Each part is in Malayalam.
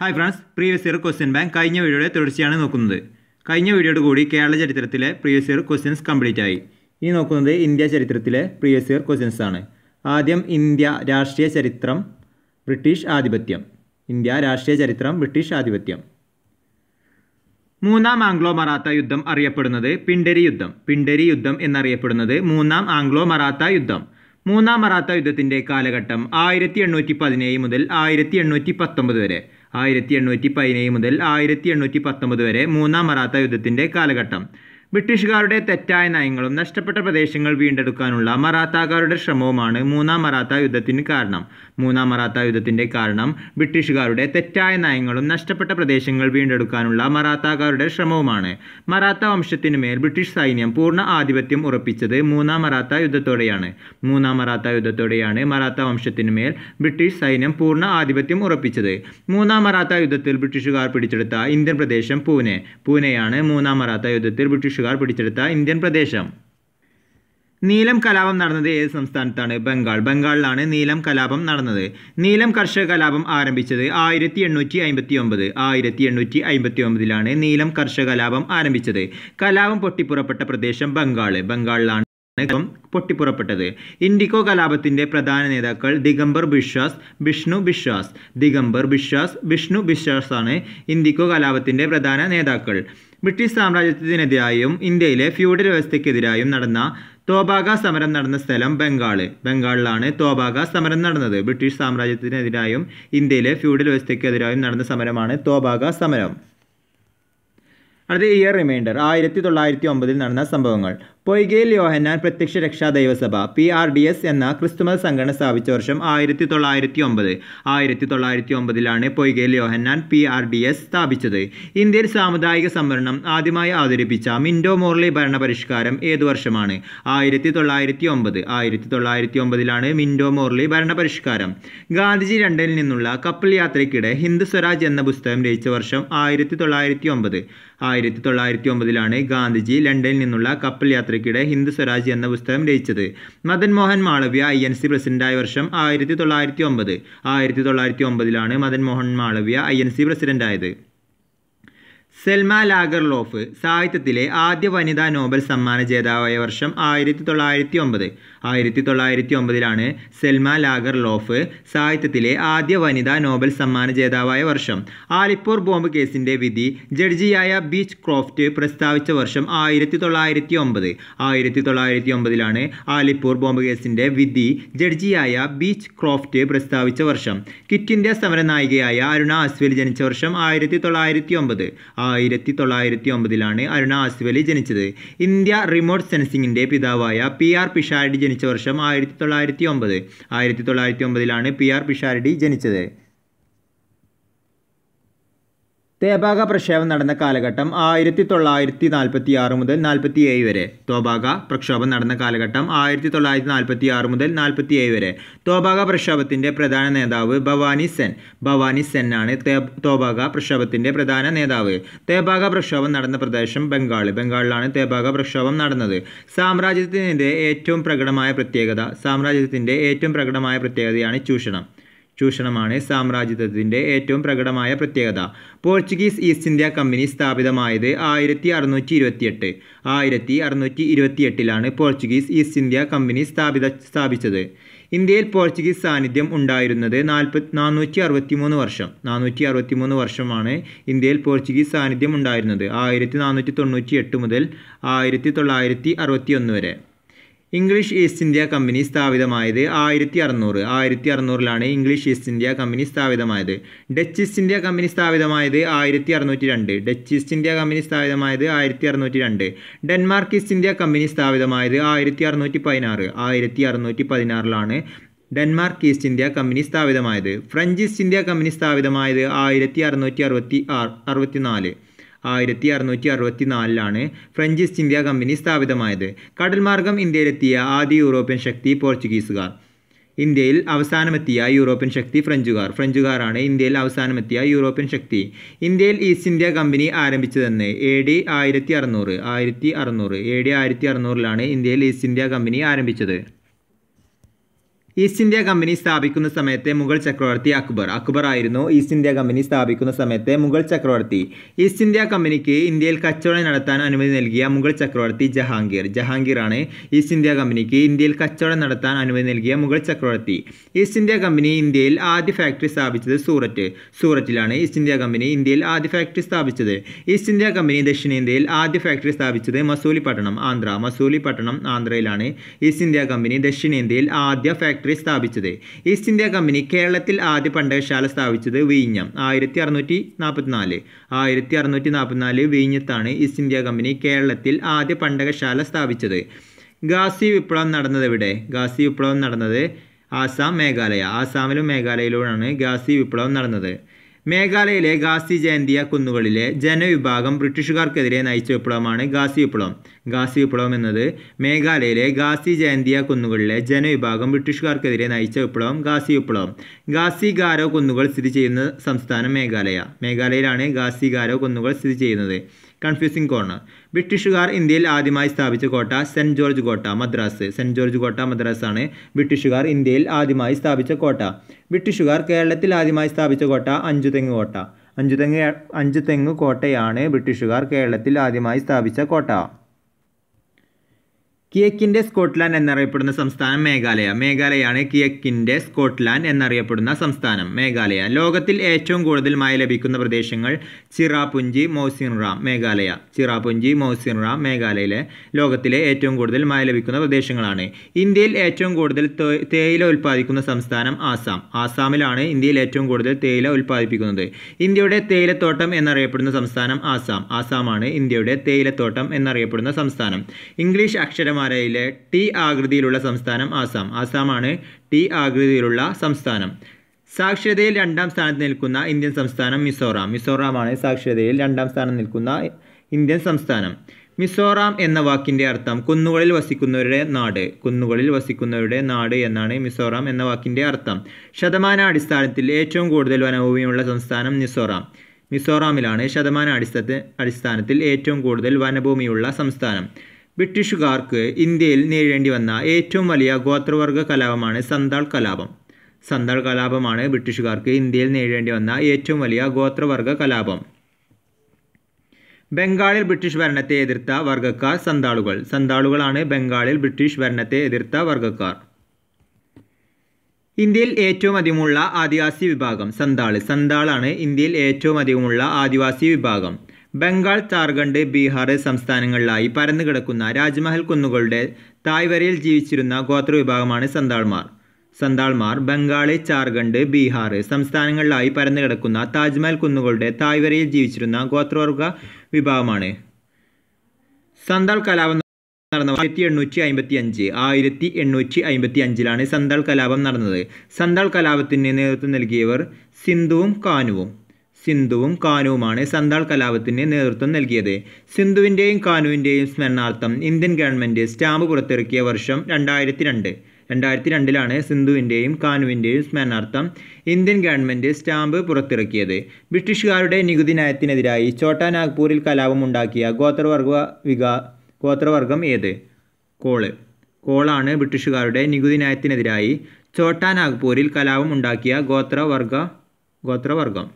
hi friends previous year question bank കഴിഞ്ഞ വീഡിയോയുടെ തുടർച്ചയാണ് നോക്കുന്നത് കഴിഞ്ഞ വീഡിയോട് കൂടി കേരള ചരിത്രത്തിലെ പ്രീവിയസ് ഇയർ ക്വസ്റ്റ്യൻസ് കംപ്ലീറ്റ് ആയി ഇനി നോക്കുന്നത് ഇന്ത്യ ചരിത്രത്തിലെ പ്രീവിയസ് ഇയർ ക്വസ്റ്റ്യൻസ് ആണ് ആദ്യം ഇന്ത്യ രാഷ്ട്രീയ ചരിത്രം ബ്രിട്ടീഷ് ആധിപത്യം ഇന്ത്യ രാഷ്ട്രീയ ചരിത്രം ബ്രിട്ടീഷ് ആധിപത്യം മൂന്നാം ആംഗ്ലോ മറാത്ത യുദ്ധം അറിയപ്പെടുന്നത് പിണ്ടരി യുദ്ധം പിണ്ടരി യുദ്ധം എന്നറിയപ്പെടുന്നത് മൂന്നാം ആംഗ്ലോ മറാത്ത യുദ്ധം മൂന്നാം മറാത്ത യുദ്ധത്തിൻ്റെ കാലഘട്ടം ആയിരത്തി എണ്ണൂറ്റി പതിനേഴ് മുതൽ ആയിരത്തി എണ്ണൂറ്റി പത്തൊമ്പത് വരെ ആയിരത്തി എണ്ണൂറ്റി പതിനേഴ് മുതൽ ആയിരത്തി എണ്ണൂറ്റി പത്തൊമ്പത് വരെ മൂന്നാം മറാത്ത യുദ്ധത്തിൻ്റെ കാലഘട്ടം ബ്രിട്ടീഷുകാരുടെ തെറ്റായ നയങ്ങളും നഷ്ടപ്പെട്ട പ്രദേശങ്ങൾ വീണ്ടെടുക്കാനുള്ള മറാത്താക്കാരുടെ ശ്രമവുമാണ് മൂന്നാം മറാത്ത യുദ്ധത്തിന് കാരണം മൂന്നാം മറാത്ത യുദ്ധത്തിൻ്റെ കാരണം ബ്രിട്ടീഷുകാരുടെ തെറ്റായ നയങ്ങളും നഷ്ടപ്പെട്ട പ്രദേശങ്ങൾ വീണ്ടെടുക്കാനുള്ള മറാത്താക്കാരുടെ ശ്രമവുമാണ് മറാത്ത വംശത്തിന് മേൽ ബ്രിട്ടീഷ് സൈന്യം പൂർണ്ണ ആധിപത്യം ഉറപ്പിച്ചത് മൂന്നാം മറാത്ത യുദ്ധത്തോടെയാണ് മൂന്നാം മറാത്ത യുദ്ധത്തോടെയാണ് മറാത്ത വംശത്തിന് മേൽ ബ്രിട്ടീഷ് സൈന്യം പൂർണ്ണ ആധിപത്യം ഉറപ്പിച്ചത് മൂന്നാം മറാത്ത യുദ്ധത്തിൽ ബ്രിട്ടീഷുകാർ പിടിച്ചെടുത്ത ഇന്ത്യൻ പ്രദേശം പൂനെ പൂനെയാണ് മൂന്നാം മറാത്ത യുദ്ധത്തിൽ ബ്രിട്ടീഷുകാർ ബ്രിട്ടീഷുകാർ പിടിച്ചെടുത്ത ഇന്ത്യൻ പ്രദേശം നീലം കലാപം നടന്നത് ഏത് സംസ്ഥാനത്താണ് ബംഗാൾ ബംഗാളിലാണ് നീലം കലാപം നടന്നത് നീലം കർഷക കലാപം ആരംഭിച്ചത് ആയിരത്തി എണ്ണൂറ്റി അമ്പത്തി ഒമ്പത് ആയിരത്തി എണ്ണൂറ്റി അമ്പത്തി ഒമ്പതിലാണ് നീലം കർഷക കലാപം ആരംഭിച്ചത് കലാപം പൊട്ടിപ്പുറപ്പെട്ട പ്രദേശം ബംഗാള് ബംഗാളിലാണ് ം പൊട്ടിപ്പുറപ്പെട്ടത് ഇൻഡിക്കോ കലാപത്തിന്റെ പ്രധാന നേതാക്കൾ ദിഗംബർ ബിശ്വാസ് വിഷ്ണു ബിശ്വാസ് ദിഗംബർ ബിശ്വാസ് വിഷ്ണു ബിശ്വാസ് ആണ് ഇൻഡിക്കോ കലാപത്തിന്റെ പ്രധാന നേതാക്കൾ ബ്രിട്ടീഷ് സാമ്രാജ്യത്തിനെതിരായും ഇന്ത്യയിലെ ഫ്യൂഡൽ വ്യവസ്ഥയ്ക്കെതിരായും നടന്ന തോബാഗ സമരം നടന്ന സ്ഥലം ബംഗാള് ബംഗാളിലാണ് തോബാഗ സമരം നടന്നത് ബ്രിട്ടീഷ് സാമ്രാജ്യത്തിനെതിരായും ഇന്ത്യയിലെ ഫ്യൂഡൽ വ്യവസ്ഥയ്ക്കെതിരായും നടന്ന സമരമാണ് തോബാഗ സമരം അടുത്ത ഇയർ റിമൈൻഡർ ആയിരത്തി തൊള്ളായിരത്തി ഒമ്പതിൽ നടന്ന സംഭവങ്ങൾ പൊയ്കയിൽ യോഹന്നാൻ പ്രത്യക്ഷ രക്ഷാ ദൈവസഭ പി ആർ ഡി എസ് എന്ന ക്രിസ്തുമത സംഘടന സ്ഥാപിച്ച വർഷം ആയിരത്തി തൊള്ളായിരത്തി ഒമ്പത് ആയിരത്തി തൊള്ളായിരത്തി ഒമ്പതിലാണ് Poykayil Yohannan P R D S സ്ഥാപിച്ചത് ഇന്ത്യയിൽ സാമുദായിക സംവരണം ആദ്യമായി അവതരിപ്പിച്ച മിൻഡോ മോർലി ഭരണപരിഷ്കാരം ഏതു വർഷമാണ് ആയിരത്തി തൊള്ളായിരത്തി ഒമ്പത് ആയിരത്തി തൊള്ളായിരത്തി ഒമ്പതിലാണ് മിൻഡോ മോർലി ഭരണപരിഷ്കാരം ഗാന്ധിജി ലണ്ടനിൽ നിന്നുള്ള കപ്പൽ യാത്രയ്ക്കിടെ ഹിന്ദു സ്വരാജ് എന്ന പുസ്തകം രചിച്ച വർഷം ആയിരത്തി തൊള്ളായിരത്തി ഒമ്പത് ആയിരത്തി തൊള്ളായിരത്തി ഒമ്പതിലാണ് ഗാന്ധിജി ലണ്ടനിൽ നിന്നുള്ള കപ്പൽ യാത്രയ്ക്കിടെ ഹിന്ദു സ്വരാജ് എന്ന പുസ്തകം രചിച്ചത് Madan Mohan Malaviya I N C പ്രസിഡന്റായ വർഷം ആയിരത്തി തൊള്ളായിരത്തി ഒമ്പത് ആയിരത്തി തൊള്ളായിരത്തി ഒമ്പതിലാണ് Madan Mohan Malaviya I N C പ്രസിഡന്റായത് സെൽമ ലാഗർലോഫ് സാഹിത്യത്തിലെ ആദ്യ വനിതാ നോബൽ സമ്മാന ജേതാവായ വർഷം ആയിരത്തി തൊള്ളായിരത്തി ഒമ്പത് ആയിരത്തി തൊള്ളായിരത്തി ഒമ്പതിലാണ് സെൽമ ലാഗർ ലോഫ് സാഹിത്യത്തിലെ ആദ്യ വനിതാ നോബൽ സമ്മാന ജേതാവായ വർഷം ആലിപ്പൂർ ബോംബ് കേസിൻ്റെ വിധി ജഡ്ജിയായ ബീച്ച് ക്രോഫ്റ്റ് പ്രസ്താവിച്ച വർഷം ആയിരത്തി തൊള്ളായിരത്തി ഒമ്പത് ആയിരത്തി തൊള്ളായിരത്തി ഒമ്പതിലാണ് ആലിപ്പൂർ ബോംബ് കേസിൻ്റെ വിധി ജഡ്ജിയായ ബീച്ച് ക്രോഫ്റ്റ് പ്രസ്താവിച്ച വർഷം കിറ്റ് ഇന്ത്യ നായികയായ അരുണ അസ്വലി ജനിച്ച വർഷം ആയിരത്തി തൊള്ളായിരത്തി ഒമ്പത് ആയിരത്തി തൊള്ളായിരത്തി ഒമ്പതിലാണ് അരുണ അസ്വലി ജനിച്ചത് ഇന്ത്യ റിമോട്ട് സെൻസിംഗിൻ്റെ പിതാവായ പി ആർ പിഷാരടി ജനിച്ച വർഷം ആയിരത്തി തൊള്ളായിരത്തി ഒമ്പത് ആയിരത്തി തൊള്ളായിരത്തി ഒമ്പതിലാണ് പി ആർ പിഷാരടി ജനിച്ചത് തേബാഗ പ്രക്ഷോഭം നടന്ന കാലഘട്ടം ആയിരത്തി തൊള്ളായിരത്തി നാൽപ്പത്തി ആറ് മുതൽ നാൽപ്പത്തി ഏഴ് വരെ തോബാഗ പ്രക്ഷോഭം നടന്ന കാലഘട്ടം ആയിരത്തി തൊള്ളായിരത്തി നാൽപ്പത്തി ആറ് മുതൽ നാൽപ്പത്തി ഏഴ് വരെ തോബാഗ പ്രക്ഷോഭത്തിൻ്റെ പ്രധാന നേതാവ് ഭവാനി സെൻ ഭവാനി സെൻ ആണ് തോബാഗ പ്രക്ഷോഭത്തിൻ്റെ പ്രധാന നേതാവ് തേബാഗ പ്രക്ഷോഭം നടന്ന പ്രദേശം ബംഗാൾ ബംഗാളിലാണ് തേബാഗ പ്രക്ഷോഭം നടന്നത് സാമ്രാജ്യത്തിൻ്റെ ഏറ്റവും പ്രകടമായ പ്രത്യേകത സാമ്രാജ്യത്തിൻ്റെ ഏറ്റവും പ്രകടമായ പ്രത്യേകതയാണ് ചൂഷണം ചൂഷണമാണ് സാമ്രാജ്യത്വത്തിൻ്റെ ഏറ്റവും പ്രകടമായ പ്രത്യേകത പോർച്ചുഗീസ് ഈസ്റ്റ് ഇന്ത്യ കമ്പനി സ്ഥാപിതമായത് ആയിരത്തി അറുന്നൂറ്റി ഇരുപത്തിയെട്ട് ആയിരത്തി അറുന്നൂറ്റി ഇരുപത്തിയെട്ടിലാണ് പോർച്ചുഗീസ് ഈസ്റ്റ് ഇന്ത്യ കമ്പനി സ്ഥാപിത സ്ഥാപിച്ചത് ഇന്ത്യയിൽ പോർച്ചുഗീസ് സാന്നിധ്യം ഉണ്ടായിരുന്നത് നാൽപ്പത്തി നാനൂറ്റി അറുപത്തിമൂന്ന് വർഷം നാനൂറ്റി അറുപത്തിമൂന്ന് വർഷമാണ് ഇന്ത്യയിൽ പോർച്ചുഗീസ് സാന്നിധ്യം ഉണ്ടായിരുന്നത് ആയിരത്തി നാനൂറ്റി തൊണ്ണൂറ്റി എട്ട് മുതൽ ആയിരത്തി തൊള്ളായിരത്തി അറുപത്തി ഒന്ന് വരെ ഇംഗ്ലീഷ് ഈസ്റ്റ് ഇന്ത്യ കമ്പനി സ്ഥാപിതമായത് ആയിരത്തി അറുന്നൂറ് ആയിരത്തി അറുന്നൂറിലാണ് ഇംഗ്ലീഷ് ഈസ്റ്റ് ഇന്ത്യ കമ്പനി സ്ഥാപിതമായത് ഡച്ച് ഈസ്റ്റ് ഇന്ത്യ കമ്പനി സ്ഥാപിതമായത് ആയിരത്തി അറുന്നൂറ്റി രണ്ട് ഡച്ച് ഈസ്റ്റ് ഇന്ത്യ കമ്പനി സ്ഥാപിതമായത് ആയിരത്തി അറുന്നൂറ്റി രണ്ട് ഡെൻമാർക്ക് ഈസ്റ്റ് ഇന്ത്യ കമ്പനി സ്ഥാപിതമായത് ആയിരത്തി അറുന്നൂറ്റി പതിനാറ് ആയിരത്തി അറുന്നൂറ്റി പതിനാറിലാണ് ഡെൻമാർക്ക് ഈസ്റ്റ് ഇന്ത്യ കമ്പനി സ്ഥാപിതമായത് ഫ്രഞ്ച് ഈസ്റ്റ് ഇന്ത്യ കമ്പനി സ്ഥാപിതമായത് ആയിരത്തി അറുന്നൂറ്റി അറുപത്തി ആറ് നാല് ആയിരത്തി അറുന്നൂറ്റി അറുപത്തി നാലിലാണ് ഫ്രഞ്ച് ഈസ്റ്റ് ഇന്ത്യ കമ്പനി സ്ഥാപിതമായത് കടൽമാർഗം ഇന്ത്യയിലെത്തിയ ആദ്യ യൂറോപ്യൻ ശക്തി പോർച്ചുഗീസുകാർ ഇന്ത്യയിൽ അവസാനമെത്തിയ യൂറോപ്യൻ ശക്തി ഫ്രഞ്ചുകാർ ഫ്രഞ്ചുകാരാണ് ഇന്ത്യയിൽ അവസാനമെത്തിയ യൂറോപ്യൻ ശക്തി ഇന്ത്യയിൽ ഈസ്റ്റ് ഇന്ത്യ കമ്പനി ആരംഭിച്ചതെന്ന് എ ഡി ആയിരത്തി അറുന്നൂറ് ആയിരത്തി അറുന്നൂറ് എ ഡി ആയിരത്തി അറുന്നൂറിലാണ് ഇന്ത്യയിൽ ഈസ്റ്റ് ഇന്ത്യ കമ്പനി ആരംഭിച്ചത് ഈസ്റ്റ് ഇന്ത്യ കമ്പനി സ്ഥാപിക്കുന്ന സമയത്തെ മുഗൾ ചക്രവർത്തി അക്ബർ അക്ബർ ആയിരുന്നു ഈസ്റ്റ് ഇന്ത്യ കമ്പനി സ്ഥാപിക്കുന്ന സമയത്തെ മുഗൾ ചക്രവർത്തി ഈസ്റ്റ് ഇന്ത്യ കമ്പനിക്ക് ഇന്ത്യയിൽ കച്ചവടം നടത്താൻ അനുമതി നൽകിയ മുഗൾ ചക്രവർത്തി ജഹാംഗീർ ജഹാംഗീർ ആണ് ഈസ്റ്റ് ഇന്ത്യ കമ്പനിക്ക് ഇന്ത്യയിൽ കച്ചവടം നടത്താൻ അനുമതി നൽകിയ മുഗൾ ചക്രവർത്തി ഈസ്റ്റ് ഇന്ത്യ കമ്പനി ഇന്ത്യയിൽ ആദ്യ ഫാക്ടറി സ്ഥാപിച്ചത് സൂററ്റ് സൂററ്റിലാണ് ഈസ്റ്റ് ഇന്ത്യ കമ്പനി ഇന്ത്യയിൽ ആദ്യ ഫാക്ടറി സ്ഥാപിച്ചത് ഈസ്റ്റ് ഇന്ത്യ കമ്പനി ദക്ഷിണേന്ത്യയിൽ ആദ്യ ഫാക്ടറി സ്ഥാപിച്ചത് മസൂലി പട്ടണം ആന്ധ്ര മസൂലി പട്ടണം ആന്ധ്രയിലാണ് ഈസ്റ്റ് ഇന്ത്യ കമ്പനി ദക്ഷിണേന്ത്യയിൽ ആദ്യ ഫാക്ടറി ഫാക്ടറി സ്ഥാപിച്ചത് ഈസ്റ്റ് ഇന്ത്യ കമ്പനി കേരളത്തിൽ ആദ്യ പണ്ടകശാല സ്ഥാപിച്ചത് വിഴിഞ്ഞം ആയിരത്തി അറുന്നൂറ്റി നാൽപ്പത്തിനാല് ആയിരത്തി അറുന്നൂറ്റി നാൽപ്പത്തിനാല് വിഴിഞ്ഞത്താണ് ഈസ്റ്റ് ഇന്ത്യ കമ്പനി കേരളത്തിൽ ആദ്യ പണ്ടകശാല സ്ഥാപിച്ചത് ഗാസി വിപ്ലവം നടന്നത് എവിടെ ഗാസി വിപ്ലവം നടന്നത് ആസാം മേഘാലയ ആസാമിലും മേഘാലയയിലൂടെയാണ് ഗാസി വിപ്ലവം നടന്നത് മേഘാലയയിലെ ഗാസി ജയന്തിയ കുന്നുകളിലെ ജനവിഭാഗം ബ്രിട്ടീഷുകാർക്കെതിരെ നയിച്ച വിപ്ലവമാണ് ഗാസി വിപ്ലവം ഗാസി വിപ്ലവം എന്നത് മേഘാലയയിലെ ഗാസി ജയന്തിയ കുന്നുകളിലെ ജനവിഭാഗം ബ്രിട്ടീഷുകാർക്കെതിരെ നയിച്ച വിപ്ലവം ഗാസി വിപ്ലവം ഗാസി ഗാരോ കുന്നുകൾ സ്ഥിതി ചെയ്യുന്ന സംസ്ഥാനം മേഘാലയ മേഘാലയയിലാണ് ഗാസി ഗാരോ കുന്നുകൾ സ്ഥിതി ചെയ്യുന്നത് കൺഫ്യൂസിംഗ് കോർണർ ബ്രിട്ടീഷുകാർ ഇന്ത്യയിൽ ആദ്യമായി സ്ഥാപിച്ച കോട്ട സെൻറ്റ് ജോർജ് കോട്ട മദ്രാസ് സെൻറ്റ് ജോർജ് കോട്ട മദ്രാസ് ആണ് ബ്രിട്ടീഷുകാർ ഇന്ത്യയിൽ ആദ്യമായി സ്ഥാപിച്ച കോട്ട ബ്രിട്ടീഷുകാർ കേരളത്തിൽ ആദ്യമായി സ്ഥാപിച്ച കോട്ട അഞ്ചുതെങ്ങ് കോട്ട അഞ്ചുതെങ്ങ് അഞ്ചുതെങ്ങ് കോട്ടയാണ് ബ്രിട്ടീഷുകാർ കേരളത്തിൽ ആദ്യമായി സ്ഥാപിച്ച കോട്ട കിയക്കിൻ്റെ സ്കോട്ട്ലാൻഡ് എന്നറിയപ്പെടുന്ന സംസ്ഥാനം മേഘാലയ മേഘാലയാണ് കിയക്കിൻ്റെ സ്കോട്ട്ലാൻഡ് എന്നറിയപ്പെടുന്ന സംസ്ഥാനം മേഘാലയ ലോകത്തിൽ ഏറ്റവും കൂടുതൽ മഴ ലഭിക്കുന്ന പ്രദേശങ്ങൾ ചിറാപുഞ്ചി മൗസിൻറാം മേഘാലയ ചിറാപുഞ്ചി മൗസിൻറാം മേഘാലയയിലെ ലോകത്തിലെ ഏറ്റവും കൂടുതൽ മഴ ലഭിക്കുന്ന പ്രദേശങ്ങളാണ് ഇന്ത്യയിൽ ഏറ്റവും കൂടുതൽ തേയില ഉൽപ്പാദിക്കുന്ന സംസ്ഥാനം ആസാം ആസാമിലാണ് ഇന്ത്യയിൽ ഏറ്റവും കൂടുതൽ തേയില ഉൽപ്പാദിപ്പിക്കുന്നത് ഇന്ത്യയുടെ തേയിലത്തോട്ടം എന്നറിയപ്പെടുന്ന സംസ്ഥാനം ആസാം ആസാമാണ് ഇന്ത്യയുടെ തേയിലത്തോട്ടം എന്നറിയപ്പെടുന്ന സംസ്ഥാനം ഇംഗ്ലീഷ് അക്ഷരമായ ഹിമാലയയിലെ ടി ആകൃതിയിലുള്ള സംസ്ഥാനം ആസാം ആസാമാണ് ടി ആകൃതിയിലുള്ള സംസ്ഥാനം സാക്ഷരതയിൽ രണ്ടാം സ്ഥാനത്ത് നിൽക്കുന്ന ഇന്ത്യൻ സംസ്ഥാനം മിസോറാം മിസോറാമാണ് സാക്ഷരതയിൽ രണ്ടാം സ്ഥാനം നിൽക്കുന്ന ഇന്ത്യൻ സംസ്ഥാനം മിസോറാം എന്ന വാക്കിൻ്റെ അർത്ഥം കുന്നുകളിൽ വസിക്കുന്നവരുടെ നാട് കുന്നുകളിൽ വസിക്കുന്നവരുടെ നാട് എന്നാണ് മിസോറാം എന്ന വാക്കിൻ്റെ അർത്ഥം ശതമാന അടിസ്ഥാനത്തിൽ ഏറ്റവും കൂടുതൽ വനഭൂമിയുള്ള സംസ്ഥാനം മിസോറാം മിസോറാമിലാണ് ശതമാന അടിസ്ഥാനത്തിൽ ഏറ്റവും കൂടുതൽ വനഭൂമിയുള്ള സംസ്ഥാനം ബ്രിട്ടീഷുകാർക്ക് ഇന്ത്യയിൽ നേരിടേണ്ടി വന്ന ഏറ്റവും വലിയ ഗോത്രവർഗ കലാപമാണ് സന്താൾ കലാപം സന്താൾ കലാപമാണ് ബ്രിട്ടീഷുകാർക്ക് ഇന്ത്യയിൽ നേരിടേണ്ടി വന്ന ഏറ്റവും വലിയ ഗോത്രവർഗ കലാപം ബംഗാളിൽ ബ്രിട്ടീഷ് ഭരണത്തെ എതിർത്ത വർഗ്ഗക്കാർ സന്താളുകൾ സന്താളുകളാണ് ബംഗാളിൽ ബ്രിട്ടീഷ് ഭരണത്തെ എതിർത്ത വർഗ്ഗക്കാർ ഇന്ത്യയിൽ ഏറ്റവും അധികമുള്ള ആദിവാസി വിഭാഗം സന്താള് സന്താളാണ് ഇന്ത്യയിൽ ഏറ്റവും അധികമുള്ള ആദിവാസി വിഭാഗം ബംഗാൾ ജാർഖണ്ഡ് ബീഹാർ സംസ്ഥാനങ്ങളിലായി പരന്നുകിടക്കുന്ന രാജ്മഹൽ കുന്നുകളുടെ തായ്വരയിൽ ജീവിച്ചിരുന്ന ഗോത്രവിഭാഗമാണ് സന്താൾമാർ സന്താൾമാർ ബംഗാൾ ജാർഖണ്ഡ് ബീഹാർ സംസ്ഥാനങ്ങളിലായി പരന്നുകിടക്കുന്ന താജ്മഹൽ കുന്നുകളുടെ തായ്വരയിൽ ജീവിച്ചിരുന്ന ഗോത്രവർഗ വിഭാഗമാണ് സന്താൾ കലാപം നടന്ന ആയിരത്തി എണ്ണൂറ്റി അമ്പത്തി അഞ്ച് ആയിരത്തി എണ്ണൂറ്റി അമ്പത്തി അഞ്ചിലാണ് സന്താൾ കലാപം നടന്നത് സന്താൾ കലാപത്തിന് നേതൃത്വം നൽകിയവർ സിന്ധുവും കാനുവും സിന്ധുവും കാനുവുമാണ് സന്താൾ കലാപത്തിന് നേതൃത്വം നൽകിയത് സിന്ധുവിൻ്റെയും കാനുവിൻ്റെയും സ്മരണാർത്ഥം ഇന്ത്യൻ ഗവൺമെൻറ് സ്റ്റാമ്പ് പുറത്തിറക്കിയ വർഷം രണ്ടായിരത്തി രണ്ട് രണ്ടായിരത്തി രണ്ടിലാണ് സിന്ധുവിൻ്റെയും കാനുവിൻ്റെയും സ്മരണാർത്ഥം ഇന്ത്യൻ ഗവൺമെൻറ് സ്റ്റാമ്പ് പുറത്തിറക്കിയത് ബ്രിട്ടീഷുകാരുടെ നികുതി നയത്തിനെതിരായി ചോട്ടാ നാഗ്പൂരിൽ കലാപമുണ്ടാക്കിയ ഗോത്രവർഗ വികാ ഗോത്രവർഗം ഏത് കോള് കോളാണ് ബ്രിട്ടീഷുകാരുടെ നികുതി നയത്തിനെതിരായി ചോട്ടാ നാഗ്പൂരിൽ കലാപം ഉണ്ടാക്കിയ ഗോത്രവർഗ ഗോത്രവർഗം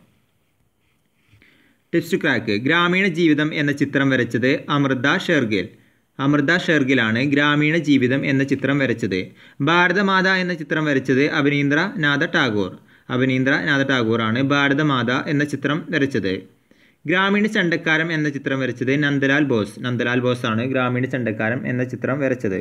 ടെസ്റ്റ് ക്രാക്ക് ഗ്രാമീണ ജീവിതം എന്ന ചിത്രം വരച്ചത് അമൃത ഷെർഗിൽ അമൃത ഷെർഗിലാണ് ഗ്രാമീണ ജീവിതം എന്ന ചിത്രം വരച്ചത് ഭാരതമാത എന്ന ചിത്രം വരച്ചത് അഭിനീന്ദ്രനാഥ ടാഗോർ അഭിനീന്ദ്രനാഥ ടാഗോറാണ് ഭാരതമാത എന്ന ചിത്രം വരച്ചത് ഗ്രാമീണ ചണ്ടക്കാരം എന്ന ചിത്രം വരച്ചത് നന്ദലാൽ ബോസ് നന്ദലാൽ ബോസാണ് ഗ്രാമീണ ചണ്ടക്കാരം എന്ന ചിത്രം വരച്ചത്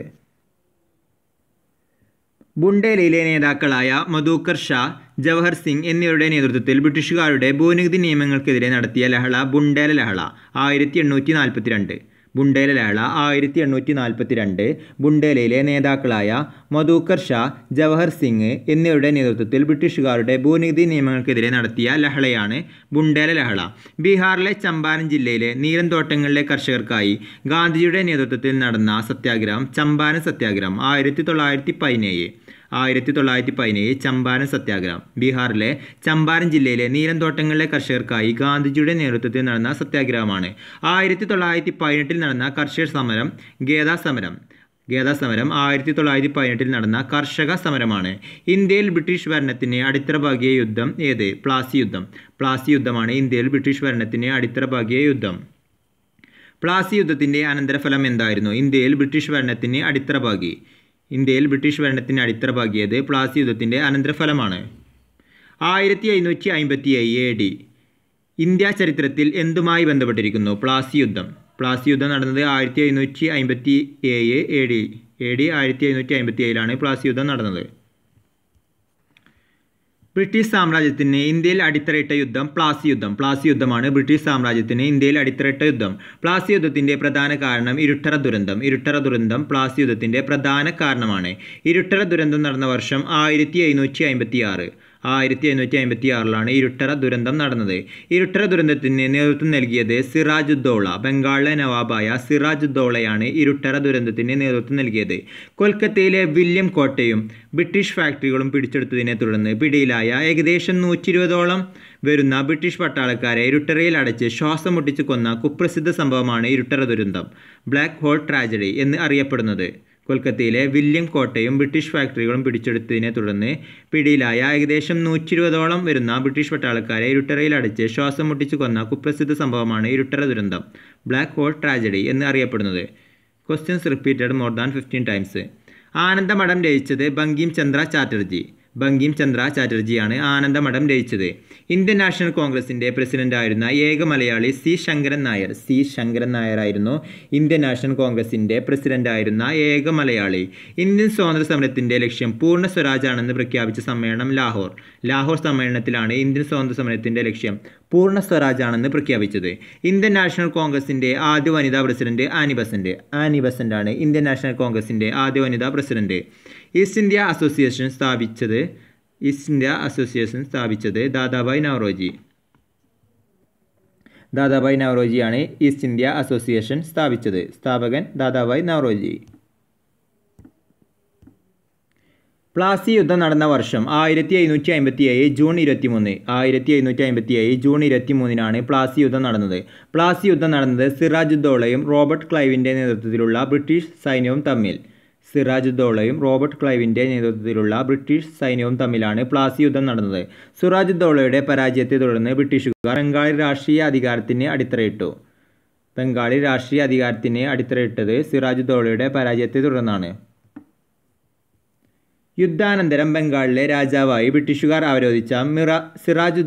ബുണ്ടേലയിലെ നേതാക്കളായ മധൂക്കർ ഷാ ജവഹർ സിംഗ് എന്നിവരുടെ നേതൃത്വത്തിൽ ബ്രിട്ടീഷുകാരുടെ ഭൂനികുതി നിയമങ്ങൾക്കെതിരെ നടത്തിയ ലഹള ബുണ്ടേല ലഹള ആയിരത്തി എണ്ണൂറ്റി നാൽപ്പത്തി രണ്ട് ബുണ്ടേല ലഹള ആയിരത്തി എണ്ണൂറ്റി നാൽപ്പത്തി രണ്ട് ബുണ്ടേലയിലെ നേതാക്കളായ മധൂക്കർ ഷാ ജവഹർ സിംഗ് എന്നിവരുടെ നേതൃത്വത്തിൽ ബ്രിട്ടീഷുകാരുടെ ഭൂനികുതി നിയമങ്ങൾക്കെതിരെ നടത്തിയ ലഹളയാണ് ബുണ്ടേല ലഹള ബീഹാറിലെ ചമ്പാരൻ ജില്ലയിലെ നീലന്തോട്ടങ്ങളിലെ കർഷകർക്കായി ഗാന്ധിജിയുടെ നേതൃത്വത്തിൽ നടന്ന സത്യാഗ്രഹം ചമ്പാരൻ സത്യാഗ്രഹം ആയിരത്തി തൊള്ളായിരത്തി പതിനേഴ് ആയിരത്തി തൊള്ളായിരത്തി പതിനേഴ് ചമ്പാരൻ സത്യാഗ്രഹം ബീഹാറിലെ ചമ്പാരൻ ജില്ലയിലെ നീലന്തോട്ടങ്ങളിലെ കർഷകർക്കായി ഗാന്ധിജിയുടെ നേതൃത്വത്തിൽ നടന്ന സത്യാഗ്രഹമാണ് ആയിരത്തി തൊള്ളായിരത്തി പതിനെട്ടിൽ നടന്ന കർഷക സമരം ഗേദാ സമരം ഗേദാ സമരം ആയിരത്തി തൊള്ളായിരത്തി പതിനെട്ടിൽ നടന്ന കർഷക സമരമാണ് ഇന്ത്യയിൽ ബ്രിട്ടീഷ് ഭരണത്തിന് ഭാഗിയ യുദ്ധം ഏത് പ്ലാസി യുദ്ധം പ്ലാസി യുദ്ധമാണ് ഇന്ത്യയിൽ ബ്രിട്ടീഷ് ഭരണത്തിന് ഭാഗിയ യുദ്ധം പ്ലാസി യുദ്ധത്തിൻ്റെ അനന്തരഫലം എന്തായിരുന്നു ഇന്ത്യയിൽ ബ്രിട്ടീഷ് ഭരണത്തിന് ഭാഗി ഇന്ത്യയിൽ ബ്രിട്ടീഷ് ഭരണത്തിന് അടിത്തറ പാകിയത് പ്ലാസി യുദ്ധത്തിൻ്റെ അനന്തരഫലമാണ് ആയിരത്തി എഴുന്നൂറ്റി അമ്പത്തി ഏഴ് എ ഡി ഇന്ത്യ ചരിത്രത്തിൽ എന്തുമായി ബന്ധപ്പെട്ടിരിക്കുന്നു പ്ലാസി യുദ്ധം പ്ലാസി യുദ്ധം നടന്നത് ആയിരത്തി എഴുന്നൂറ്റി അമ്പത്തി ഏഴ് എ ഡി എ ഡി ആയിരത്തി എഴുന്നൂറ്റി അമ്പത്തി ഏഴിലാണ് പ്ലാസി യുദ്ധം നടന്നത് ബ്രിട്ടീഷ് സാമ്രാജ്യത്തിന് ഇന്ത്യയിൽ അടിത്തറയിട്ട യുദ്ധം പ്ലാസി യുദ്ധം പ്ലാസി യുദ്ധമാണ് ബ്രിട്ടീഷ് സാമ്രാജ്യത്തിന് ഇന്ത്യയിൽ അടിത്തറയിട്ട യുദ്ധം പ്ലാസി യുദ്ധത്തിൻ്റെ പ്രധാന കാരണം ഇരുട്ടറ ദുരന്തം ഇരുട്ടറ ദുരന്തം പ്ലാസി യുദ്ധത്തിൻ്റെ പ്രധാന കാരണമാണ് ഇരുട്ടറ ദുരന്തം നടന്ന വർഷം ആയിരത്തി ആയിരത്തി എണ്ണൂറ്റി അമ്പത്തി ആറിലാണ് ഇരുട്ടറ ദുരന്തം നടന്നത് ഇരുട്ടറ ദുരന്തത്തിന് നേതൃത്വം നൽകിയത് ദോള ബംഗാളിലെ നവാബായ സിറാജ് ദോളയാണ് ഇരുട്ടറ ദുരന്തത്തിന് നേതൃത്വം നൽകിയത് കൊൽക്കത്തയിലെ വില്യം കോട്ടയും ബ്രിട്ടീഷ് ഫാക്ടറികളും പിടിച്ചെടുത്തതിനെ തുടർന്ന് പിടിയിലായ ഏകദേശം നൂറ്റി ഇരുപതോളം വരുന്ന ബ്രിട്ടീഷ് പട്ടാളക്കാരെ ഇരുട്ടറയിൽ അടച്ച് ശ്വാസം മുട്ടിച്ച് കൊന്ന കുപ്രസിദ്ധ സംഭവമാണ് ഇരുട്ടറ ദുരന്തം ബ്ലാക്ക് ഹോൾ ട്രാജഡി എന്ന് അറിയപ്പെടുന്നത് കൊൽക്കത്തയിലെ വില്യം കോട്ടയും ബ്രിട്ടീഷ് ഫാക്ടറികളും പിടിച്ചെടുത്തതിനെ തുടർന്ന് പിടിയിലായ ഏകദേശം നൂറ്റി ഇരുപതോളം വരുന്ന ബ്രിട്ടീഷ് പട്ടാളക്കാരെ ഇരുട്ടറയിൽ അടച്ച് ശ്വാസം മുട്ടിച്ചു കൊന്ന കുപ്രസിദ്ധ സംഭവമാണ് ഇരുട്ടറ ദുരന്തം ബ്ലാക്ക് ഹോൾ ട്രാജഡി എന്ന് അറിയപ്പെടുന്നത് questions repeated more than fifteen times Anandamath രചിച്ചത് ബങ്കിം ചന്ദ്ര ചാറ്റർജി ബങ്കിം ചന്ദ്ര ചാറ്റർജിയാണ് ആനന്ദമഠം രചിച്ചത് ഇന്ത്യൻ നാഷണൽ കോൺഗ്രസിൻ്റെ പ്രസിഡൻ്റായിരുന്ന ഏക മലയാളി സി ശങ്കരൻ നായർ സി ശങ്കരൻ നായരായിരുന്നു ഇന്ത്യൻ നാഷണൽ കോൺഗ്രസിൻ്റെ പ്രസിഡൻ്റായിരുന്ന ഏക മലയാളി ഇന്ത്യൻ സ്വാതന്ത്ര്യ സമരത്തിൻ്റെ ലക്ഷ്യം പൂർണ്ണ സ്വരാജാണെന്ന് പ്രഖ്യാപിച്ച സമ്മേളനം ലാഹോർ ലാഹോർ സമ്മേളനത്തിലാണ് ഇന്ത്യൻ സ്വാതന്ത്ര്യ സമരത്തിൻ്റെ ലക്ഷ്യം പൂർണ്ണ സ്വരാജാണെന്ന് പ്രഖ്യാപിച്ചത് ഇന്ത്യൻ നാഷണൽ കോൺഗ്രസിൻ്റെ ആദ്യ വനിതാ പ്രസിഡന്റ് ആനി ബസന്റ് ആനി ബസൻ്റാണ് ഇന്ത്യൻ നാഷണൽ കോൺഗ്രസിൻ്റെ ആദ്യ വനിതാ പ്രസിഡന്റ് ഈസ്റ്റ് ഇന്ത്യ അസോസിയേഷൻ സ്ഥാപിച്ചത് ഈസ്റ്റ് ഇന്ത്യ അസോസിയേഷൻ സ്ഥാപിച്ചത് ദാദാഭായ് നവറോജി ദാദാഭായ് നവറോജിയാണ് ഈസ്റ്റ് ഇന്ത്യ അസോസിയേഷൻ സ്ഥാപിച്ചത് സ്ഥാപകൻ ദാദാഭായ് നവറോജി പ്ലാസി യുദ്ധം നടന്ന വർഷം ആയിരത്തി എഴുന്നൂറ്റി അമ്പത്തി ഏഴ് ജൂൺ മൂന്ന് ആയിരത്തി എഴുന്നൂറ്റി അമ്പത്തി ഏഴ് ജൂൺ മൂന്നിനാണ് പ്ലാസി യുദ്ധം നടന്നത് പ്ലാസി യുദ്ധം നടന്നത് ദോളയും റോബർട്ട് ക്ലൈവിൻ്റെ നേതൃത്വത്തിലുള്ള ബ്രിട്ടീഷ് സൈന്യവും തമ്മിൽ ദോളയും റോബർട്ട് ക്ലൈവിൻ്റെ നേതൃത്വത്തിലുള്ള ബ്രിട്ടീഷ് സൈന്യവും തമ്മിലാണ് പ്ലാസി യുദ്ധം നടന്നത് ദോളയുടെ പരാജയത്തെ തുടർന്ന് ബ്രിട്ടീഷുകാർ ബംഗാളി രാഷ്ട്രീയ അധികാരത്തിന് അടിത്തറയിട്ടു ബംഗാളി രാഷ്ട്രീയ അധികാരത്തിന് അടിത്തറയിട്ടത് ദോളയുടെ പരാജയത്തെ തുടർന്നാണ് യുദ്ധാനന്തരം ബംഗാളിലെ രാജാവായി ബ്രിട്ടീഷുകാർ അവരോധിച്ച മിറ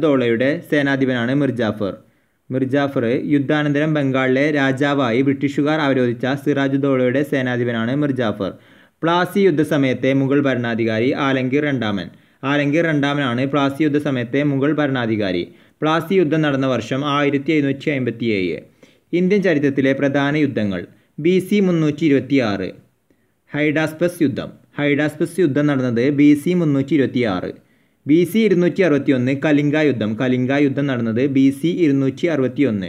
ദോളയുടെ സേനാധിപനാണ് മിർജാഫർ മിർജാഫർ യുദ്ധാനന്തരം ബംഗാളിലെ രാജാവായി ബ്രിട്ടീഷുകാർ അവരോധിച്ച സിറാജുദ്ദോളയുടെ സേനാധിപനാണ് മിർജാഫർ പ്ലാസി യുദ്ധസമയത്തെ മുഗൾ ഭരണാധികാരി ആലങ്കീർ രണ്ടാമൻ ആലങ്കീർ രണ്ടാമനാണ് പ്ലാസി യുദ്ധസമയത്തെ മുഗൾ ഭരണാധികാരി പ്ലാസി യുദ്ധം നടന്ന വർഷം ആയിരത്തി എഴുന്നൂറ്റി അമ്പത്തി ഏഴ് ഇന്ത്യൻ ചരിത്രത്തിലെ പ്രധാന യുദ്ധങ്ങൾ ബി സി മുന്നൂറ്റി ഇരുപത്തി ആറ് ഹൈഡാസ്പസ് യുദ്ധം ഹൈഡാസ്പസ് യുദ്ധം നടന്നത് ബി സി മുന്നൂറ്റി ഇരുപത്തി ആറ് ബി സി ഇരുന്നൂറ്റി അറുപത്തി ഒന്ന് കലിംഗ യുദ്ധം കലിംഗ യുദ്ധം നടന്നത് ബി സി ഇരുന്നൂറ്റി അറുപത്തി ഒന്ന്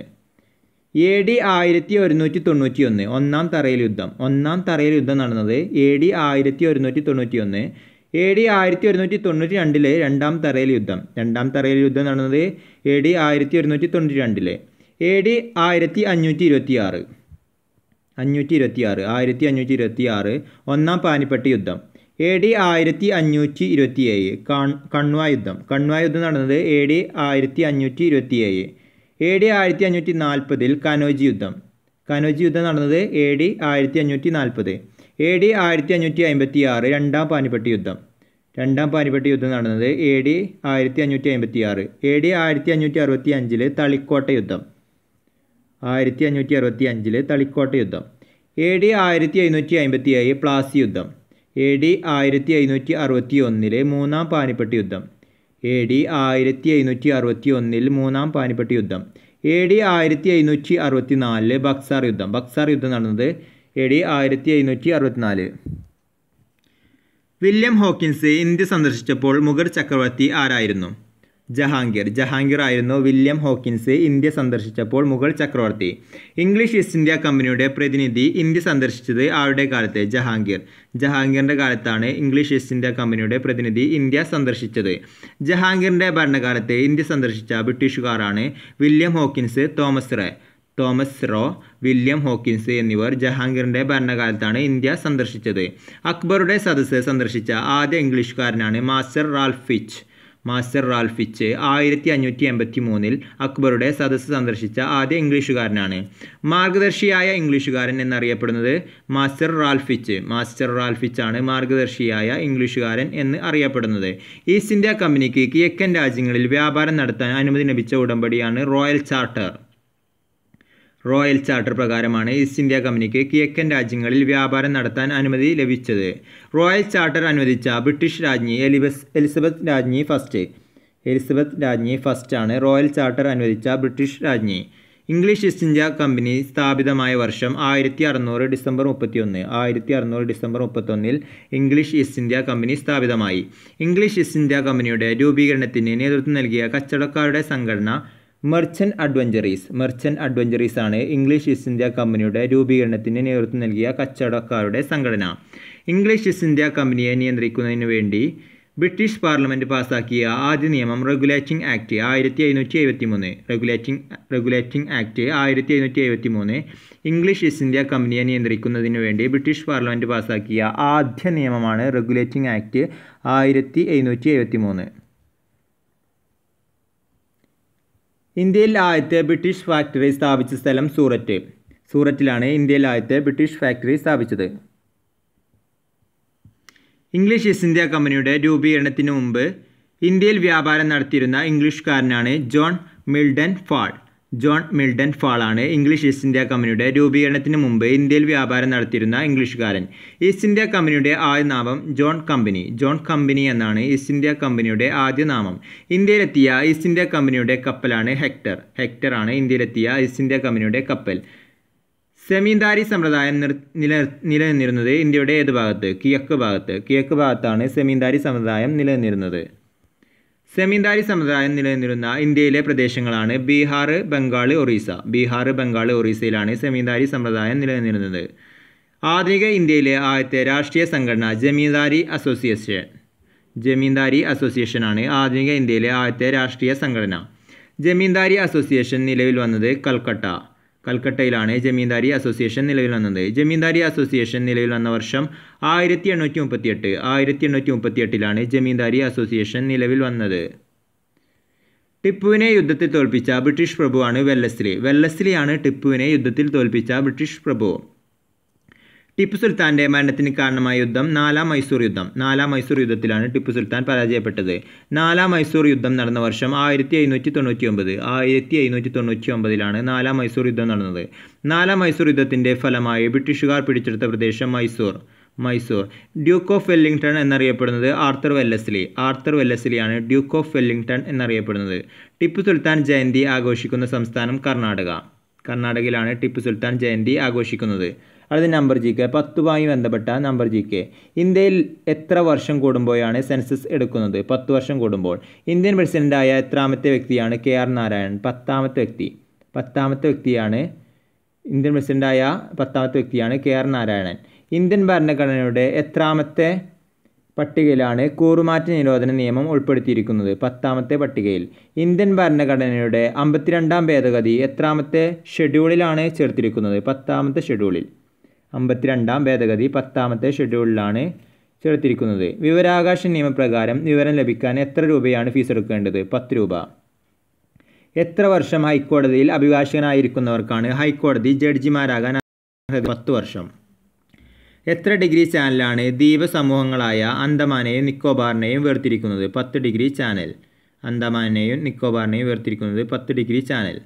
എ ഡി ആയിരത്തി ഒരുന്നൂറ്റി തൊണ്ണൂറ്റി ഒന്ന് ഒന്നാം തറയിൽ യുദ്ധം ഒന്നാം തറയിൽ യുദ്ധം നടന്നത് എ ഡി ആയിരത്തി ഒരുന്നൂറ്റി തൊണ്ണൂറ്റി ഒന്ന് എ ഡി ആയിരത്തി ഒരുന്നൂറ്റി തൊണ്ണൂറ്റി രണ്ടിലെ രണ്ടാം തറയിൽ യുദ്ധം രണ്ടാം തറയിൽ യുദ്ധം നടന്നത് എ ഡി ആയിരത്തി ഒരുന്നൂറ്റി തൊണ്ണൂറ്റി രണ്ടിലെ എ ഡി ആയിരത്തി അഞ്ഞൂറ്റി ഇരുപത്തി ആറ് അഞ്ഞൂറ്റി ഇരുപത്തി ആറ് ആയിരത്തി അഞ്ഞൂറ്റി ഇരുപത്തി ആറ് ഒന്നാം പാനിപ്പട്ടി യുദ്ധം എ ഡി ആയിരത്തി അഞ്ഞൂറ്റി ഇരുപത്തിയേഴ് കണ്വ യുദ്ധം കണ്വ യുദ്ധം നടന്നത് എ ഡി ആയിരത്തി അഞ്ഞൂറ്റി ഇരുപത്തി ഏഴ് എ ഡി ആയിരത്തി അഞ്ഞൂറ്റി നാൽപ്പതിൽ കനോജി യുദ്ധം കനോജി യുദ്ധം നടന്നത് എ ഡി ആയിരത്തി അഞ്ഞൂറ്റി നാൽപ്പത് എ ഡി ആയിരത്തി അഞ്ഞൂറ്റി അമ്പത്തി ആറ് രണ്ടാം പാനിപ്പട്ടി യുദ്ധം രണ്ടാം പാനിപ്പട്ടി യുദ്ധം നടന്നത് എ ഡി ആയിരത്തി അഞ്ഞൂറ്റി അമ്പത്തി ആറ് എ ഡി ആയിരത്തി അഞ്ഞൂറ്റി അറുപത്തി അഞ്ചിൽ തളിക്കോട്ട യുദ്ധം ആയിരത്തി അഞ്ഞൂറ്റി അറുപത്തി അഞ്ചിൽ തളിക്കോട്ട യുദ്ധം എ ഡി ആയിരത്തി എഴുന്നൂറ്റി അമ്പത്തി ഏഴ് പ്ലാസി യുദ്ധം എ ഡി ആയിരത്തി എഴുന്നൂറ്റി അറുപത്തി ഒന്നിലെ മൂന്നാം പാനിപ്പട്ട് യുദ്ധം എ ഡി ആയിരത്തി എഴുന്നൂറ്റി അറുപത്തി ഒന്നിൽ മൂന്നാം പാനിപ്പട്ട് യുദ്ധം എ ഡി ആയിരത്തി എഴുന്നൂറ്റി അറുപത്തി നാലില് ബക്സാർ യുദ്ധം ബക്സാർ യുദ്ധം നടന്നത് എ ഡി ആയിരത്തി എഴുന്നൂറ്റി അറുപത്തിനാല് വില്യം ഹോക്കിൻസ് ഇന്ത്യ സന്ദർശിച്ചപ്പോൾ മുഗൾ ചക്രവർത്തി ആരായിരുന്നു ജഹാംഗീർ ജഹാംഗീർ ആയിരുന്നു വില്യം ഹോക്കിൻസ് ഇന്ത്യ സന്ദർശിച്ചപ്പോൾ മുഗൾ ചക്രവർത്തി ഇംഗ്ലീഷ് ഈസ്റ്റ് ഇന്ത്യ കമ്പനിയുടെ പ്രതിനിധി ഇന്ത്യ സന്ദർശിച്ചത് ആരുടെ കാലത്ത് ജഹാംഗീർ ജഹാംഗീറിൻ്റെ കാലത്താണ് ഇംഗ്ലീഷ് ഈസ്റ്റ് ഇന്ത്യ കമ്പനിയുടെ പ്രതിനിധി ഇന്ത്യ സന്ദർശിച്ചത് ജഹാംഗീറിൻ്റെ ഭരണകാലത്ത് ഇന്ത്യ സന്ദർശിച്ച ബ്രിട്ടീഷുകാരാണ് William Hawkins Thomas Ray Thomas Roe William Hawkins എന്നിവർ ജഹാംഗീറിൻ്റെ ഭരണകാലത്താണ് ഇന്ത്യ സന്ദർശിച്ചത് അക്ബറുടെ സദസ്സ് സന്ദർശിച്ച ആദ്യ ഇംഗ്ലീഷുകാരനാണ് മാസ്റ്റർ റാൽഫിച്ച് മാസ്റ്റർ റാൽഫിച്ച് ആയിരത്തി അഞ്ഞൂറ്റി എൺപത്തി മൂന്നിൽ അക്ബറുടെ സദസ്സ് സന്ദർശിച്ച ആദ്യ ഇംഗ്ലീഷുകാരനാണ് മാർഗദർശിയായ ഇംഗ്ലീഷുകാരൻ എന്നറിയപ്പെടുന്നത് മാസ്റ്റർ റാൽഫിച്ച് മാസ്റ്റർ റാൽഫിച്ചാണ് മാർഗദർശിയായ ഇംഗ്ലീഷുകാരൻ എന്ന് അറിയപ്പെടുന്നത് ഈസ്റ്റ് ഇന്ത്യ കമ്പനിക്ക് കിഴക്കൻ രാജ്യങ്ങളിൽ വ്യാപാരം നടത്താൻ അനുമതി ലഭിച്ച ഉടമ്പടിയാണ് റോയൽ ചാർട്ടർ റോയൽ ചാർട്ടർ പ്രകാരമാണ് ഈസ്റ്റ് ഇന്ത്യ കമ്പനിക്ക് കിഴക്കൻ രാജ്യങ്ങളിൽ വ്യാപാരം നടത്താൻ അനുമതി ലഭിച്ചത് റോയൽ ചാർട്ടർ അനുവദിച്ച ബ്രിട്ടീഷ് രാജ്ഞി എലിബസ് എലിസബത്ത് രാജ്ഞി ഫസ്റ്റ് എലിസബത്ത് രാജ്ഞി ഫസ്റ്റാണ് റോയൽ ചാർട്ടർ അനുവദിച്ച ബ്രിട്ടീഷ് രാജ്ഞി ഇംഗ്ലീഷ് ഈസ്റ്റ് ഇന്ത്യ കമ്പനി സ്ഥാപിതമായ വർഷം ആയിരത്തി അറുന്നൂറ് ഡിസംബർ മുപ്പത്തിയൊന്ന് ആയിരത്തി അറുന്നൂറ് ഡിസംബർ മുപ്പത്തൊന്നിൽ ഇംഗ്ലീഷ് ഈസ്റ്റ് ഇന്ത്യ കമ്പനി സ്ഥാപിതമായി ഇംഗ്ലീഷ് ഈസ്റ്റ് ഇന്ത്യ കമ്പനിയുടെ രൂപീകരണത്തിന് നേതൃത്വം നൽകിയ കച്ചവടക്കാരുടെ സംഘടന മെർച്ചൻ്റ് അഡ്വഞ്ചറീസ് മെർച്ചൻ്റ് അഡ്വഞ്ചറീസ് ആണ് ഇംഗ്ലീഷ് ഈസ്റ്റ് ഇന്ത്യ കമ്പനിയുടെ രൂപീകരണത്തിന് നേതൃത്വം നൽകിയ കച്ചവടക്കാരുടെ സംഘടന ഇംഗ്ലീഷ് ഈസ്റ്റ് ഇന്ത്യ കമ്പനിയെ നിയന്ത്രിക്കുന്നതിന് വേണ്ടി ബ്രിട്ടീഷ് പാർലമെൻറ്റ് പാസാക്കിയ ആദ്യ നിയമം റെഗുലേറ്റിംഗ് ആക്ട് ആയിരത്തി എഴുന്നൂറ്റി എഴുപത്തി മൂന്ന് റെഗുലേറ്റിംഗ് റെഗുലേറ്റിംഗ് ആക്ട് ആയിരത്തി എഴുന്നൂറ്റി എഴുപത്തി മൂന്ന് ഇംഗ്ലീഷ് ഈസ്റ്റ് ഇന്ത്യ കമ്പനിയെ നിയന്ത്രിക്കുന്നതിന് വേണ്ടി ബ്രിട്ടീഷ് പാർലമെൻറ്റ് പാസാക്കിയ ആദ്യ നിയമമാണ് റെഗുലേറ്റിംഗ് ആക്ട് ആയിരത്തി എഴുന്നൂറ്റി എഴുപത്തി മൂന്ന് ഇന്ത്യയിൽ ആദ്യത്തെ ബ്രിട്ടീഷ് ഫാക്ടറി സ്ഥാപിച്ച സ്ഥലം സൂററ്റ് സൂററ്റിലാണ് ഇന്ത്യയിൽ ആദ്യത്തെ ബ്രിട്ടീഷ് ഫാക്ടറി സ്ഥാപിച്ചത് ഇംഗ്ലീഷ് ഈസ്റ്റ് ഇന്ത്യ കമ്പനിയുടെ രൂപീകരണത്തിന് മുമ്പ് ഇന്ത്യയിൽ വ്യാപാരം നടത്തിയിരുന്ന ഇംഗ്ലീഷുകാരനാണ് ജോൺ മിൽഡൻ ഫാൾ ജോൺ മിൽഡൻ ഫാളാണ് ഇംഗ്ലീഷ് ഈസ്റ്റ് ഇന്ത്യ കമ്പനിയുടെ രൂപീകരണത്തിന് മുമ്പ് ഇന്ത്യയിൽ വ്യാപാരം നടത്തിയിരുന്ന ഇംഗ്ലീഷുകാരൻ ഈസ്റ്റ് ഇന്ത്യ കമ്പനിയുടെ ആദ്യ നാമം ജോൺ കമ്പനി ജോൺ കമ്പനി എന്നാണ് ഈസ്റ്റ് ഇന്ത്യ കമ്പനിയുടെ ആദ്യ നാമം ഇന്ത്യയിലെത്തിയ ഈസ്റ്റ് ഇന്ത്യ കമ്പനിയുടെ കപ്പലാണ് ഹെക്ടർ ഹെക്ടർ ആണ് ഇന്ത്യയിലെത്തിയ ഈസ്റ്റ് ഇന്ത്യ കമ്പനിയുടെ കപ്പൽ സെമീന്ദാരി സമ്പ്രദായം നില നിലനിന്നിരുന്നത് ഇന്ത്യയുടെ ഏത് ഭാഗത്ത് കിഴക്ക് ഭാഗത്ത് കിഴക്ക് ഭാഗത്താണ് സെമീന്ദാരി സമ്പ്രദായം നിലനിന്നിരുന്നത് സെമീന്ദാരി സമുദായം നിലനിന്നിരുന്ന ഇന്ത്യയിലെ പ്രദേശങ്ങളാണ് ബീഹാർ ബംഗാൾ ഒറീസ ബീഹാർ ബംഗാൾ ഒറീസയിലാണ് സെമീന്ദാരി സമ്പ്രദായം നിലനിന്നിരുന്നത് ആധുനിക ഇന്ത്യയിലെ ആദ്യത്തെ രാഷ്ട്രീയ സംഘടന ജമീന്ദാരി അസോസിയേഷൻ ജമീന്ദാരി അസോസിയേഷനാണ് ആധുനിക ഇന്ത്യയിലെ ആദ്യത്തെ രാഷ്ട്രീയ സംഘടന ജമീന്ദാരി അസോസിയേഷൻ നിലവിൽ വന്നത് കൽക്കട്ട കൽക്കട്ടയിലാണ് ജമീന്ദാരി അസോസിയേഷൻ നിലവിൽ വന്നത് ജമീന്ദാരി അസോസിയേഷൻ നിലവിൽ വന്ന വർഷം ആയിരത്തി എണ്ണൂറ്റി മുപ്പത്തിയെട്ട് ആയിരത്തി എണ്ണൂറ്റി മുപ്പത്തിയെട്ടിലാണ് ജമീന്ദാരി അസോസിയേഷൻ നിലവിൽ വന്നത് ടിപ്പുവിനെ യുദ്ധത്തിൽ തോൽപ്പിച്ച ബ്രിട്ടീഷ് പ്രഭുവാണ് വെല്ലസ്ലി വെല്ലസ്ലിയാണ് ടിപ്പുവിനെ യുദ്ധത്തിൽ തോൽപ്പിച്ച ബ്രിട്ടീഷ് പ്രഭു ടിപ്പു സുൽത്താൻ്റെ മരണത്തിന് കാരണമായ യുദ്ധം നാലാം മൈസൂർ യുദ്ധം നാലാം മൈസൂർ യുദ്ധത്തിലാണ് ടിപ്പു സുൽത്താൻ പരാജയപ്പെട്ടത് നാലാം മൈസൂർ യുദ്ധം നടന്ന വർഷം ആയിരത്തി എഴുന്നൂറ്റി തൊണ്ണൂറ്റി ഒമ്പത് ആയിരത്തി എഴുന്നൂറ്റി തൊണ്ണൂറ്റി ഒമ്പതിലാണ് നാലാം മൈസൂർ യുദ്ധം നടന്നത് നാലാം മൈസൂർ യുദ്ധത്തിൻ്റെ ഫലമായി ബ്രിട്ടീഷുകാർ പിടിച്ചെടുത്ത പ്രദേശം Mysore Mysore Duke of Wellington എന്നറിയപ്പെടുന്നത് ആർത്തർ വെല്ലസ്ലി ആർത്തർ വെല്ലസ്ലിയാണ് ഡ്യൂക്ക് ഓഫ് വെല്ലിംഗ്ടൺ എന്നറിയപ്പെടുന്നത് ടിപ്പു സുൽത്താൻ ജയന്തി ആഘോഷിക്കുന്ന സംസ്ഥാനം കർണാടക കർണാടകയിലാണ് ടിപ്പു സുൽത്താൻ ജയന്തി ആഘോഷിക്കുന്നത് അടുത്ത നമ്പർ ജി കെ പത്തുമായി ബന്ധപ്പെട്ട നമ്പർ ജി കെ ഇന്ത്യയിൽ എത്ര വർഷം കൂടുമ്പോഴാണ് സെൻസസ് എടുക്കുന്നത് പത്ത് വർഷം കൂടുമ്പോൾ ഇന്ത്യൻ പ്രസിഡൻ്റായ എത്രാമത്തെ വ്യക്തിയാണ് കെ ആർ നാരായണൻ പത്താമത്തെ വ്യക്തി പത്താമത്തെ വ്യക്തിയാണ് ഇന്ത്യൻ പ്രസിഡൻ്റായ പത്താമത്തെ വ്യക്തിയാണ് കെ ആർ നാരായണൻ ഇന്ത്യൻ ഭരണഘടനയുടെ എത്രാമത്തെ പട്ടികയിലാണ് കൂറുമാറ്റ നിരോധന നിയമം ഉൾപ്പെടുത്തിയിരിക്കുന്നത് പത്താമത്തെ പട്ടികയിൽ ഇന്ത്യൻ ഭരണഘടനയുടെ അമ്പത്തിരണ്ടാം ഭേദഗതി എത്രാമത്തെ ഷെഡ്യൂളിലാണ് ചേർത്തിരിക്കുന്നത് പത്താമത്തെ ഷെഡ്യൂളിൽ അമ്പത്തിരണ്ടാം ഭേദഗതി പത്താമത്തെ ഷെഡ്യൂളിലാണ് ചേർത്തിരിക്കുന്നത് വിവരാകാശ നിയമപ്രകാരം വിവരം ലഭിക്കാൻ എത്ര രൂപയാണ് ഫീസ് എടുക്കേണ്ടത് പത്ത് രൂപ എത്ര വർഷം ഹൈക്കോടതിയിൽ അഭിഭാഷകനായിരിക്കുന്നവർക്കാണ് ഹൈക്കോടതി ജഡ്ജിമാരാകാൻ പത്ത് വർഷം എത്ര ഡിഗ്രി ചാനലാണ് ദ്വീപ സമൂഹങ്ങളായ അന്തമാനെയും നിക്കോബാറിനെയും വേർതിരിക്കുന്നത് പത്ത് ഡിഗ്രി ചാനൽ അന്തമാനെയും നിക്കോബാറിനെയും വേർതിരിക്കുന്നത് പത്ത് ഡിഗ്രി ചാനൽ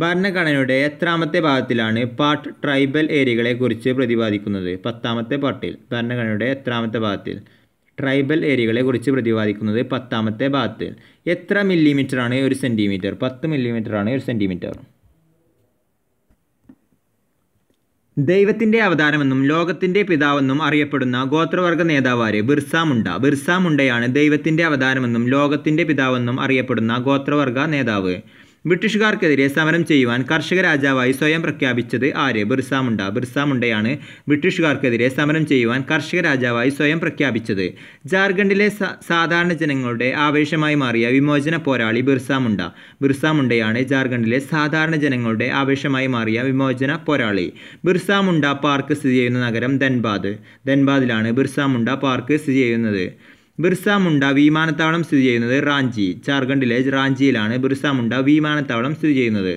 ഭരണഘടനയുടെ എത്രാമത്തെ ഭാഗത്തിലാണ് പാർട്ട് ട്രൈബൽ ഏരിയകളെക്കുറിച്ച് പ്രതിപാദിക്കുന്നത് പത്താമത്തെ പാർട്ടിൽ ഭരണഘടനയുടെ എത്രാമത്തെ ഭാഗത്തിൽ ട്രൈബൽ ഏരിയകളെക്കുറിച്ച് പ്രതിപാദിക്കുന്നത് പത്താമത്തെ ഭാഗത്തിൽ എത്ര മില്ലിമീറ്റർ ആണ് ഒരു സെൻറ്റിമീറ്റർ പത്ത് ആണ് ഒരു സെൻറ്റിമീറ്റർ ദൈവത്തിൻ്റെ അവതാരമെന്നും ലോകത്തിൻ്റെ പിതാവെന്നും അറിയപ്പെടുന്ന ഗോത്രവർഗ നേതാവാര് ബിർസ മുണ്ട ബിർസ മുണ്ടയാണ് ദൈവത്തിൻ്റെ അവതാരമെന്നും ലോകത്തിൻ്റെ പിതാവെന്നും അറിയപ്പെടുന്ന ഗോത്രവർഗ നേതാവ് ബ്രിട്ടീഷുകാർക്കെതിരെ സമരം ചെയ്യുവാൻ കർഷക രാജാവായി സ്വയം പ്രഖ്യാപിച്ചത് ആര് ബിർസാമുണ്ട ബിർസാമുണ്ടയാണ് ബ്രിട്ടീഷുകാർക്കെതിരെ സമരം ചെയ്യുവാൻ കർഷക രാജാവായി സ്വയം പ്രഖ്യാപിച്ചത് ജാർഖണ്ഡിലെ സാധാരണ ജനങ്ങളുടെ ആവേശമായി മാറിയ വിമോചന പോരാളി ബിർസാമുണ്ട ബിർസാമുണ്ടയാണ് ജാർഖണ്ഡിലെ സാധാരണ ജനങ്ങളുടെ ആവേശമായി മാറിയ വിമോചന പോരാളി ബിർസാമുണ്ട പാർക്ക് സ്ഥിതി ചെയ്യുന്ന നഗരം ധൻബാദ് ധൻബാദിലാണ് ബിർസാമുണ്ട പാർക്ക് സ്ഥിതി ചെയ്യുന്നത് ബിർസ മുണ്ട വിമാനത്താവളം സ്ഥിതി ചെയ്യുന്നത് റാഞ്ചി ജാർഖണ്ഡിലെ റാഞ്ചിയിലാണ് ബിർസ മുണ്ട വിമാനത്താവളം സ്ഥിതി ചെയ്യുന്നത്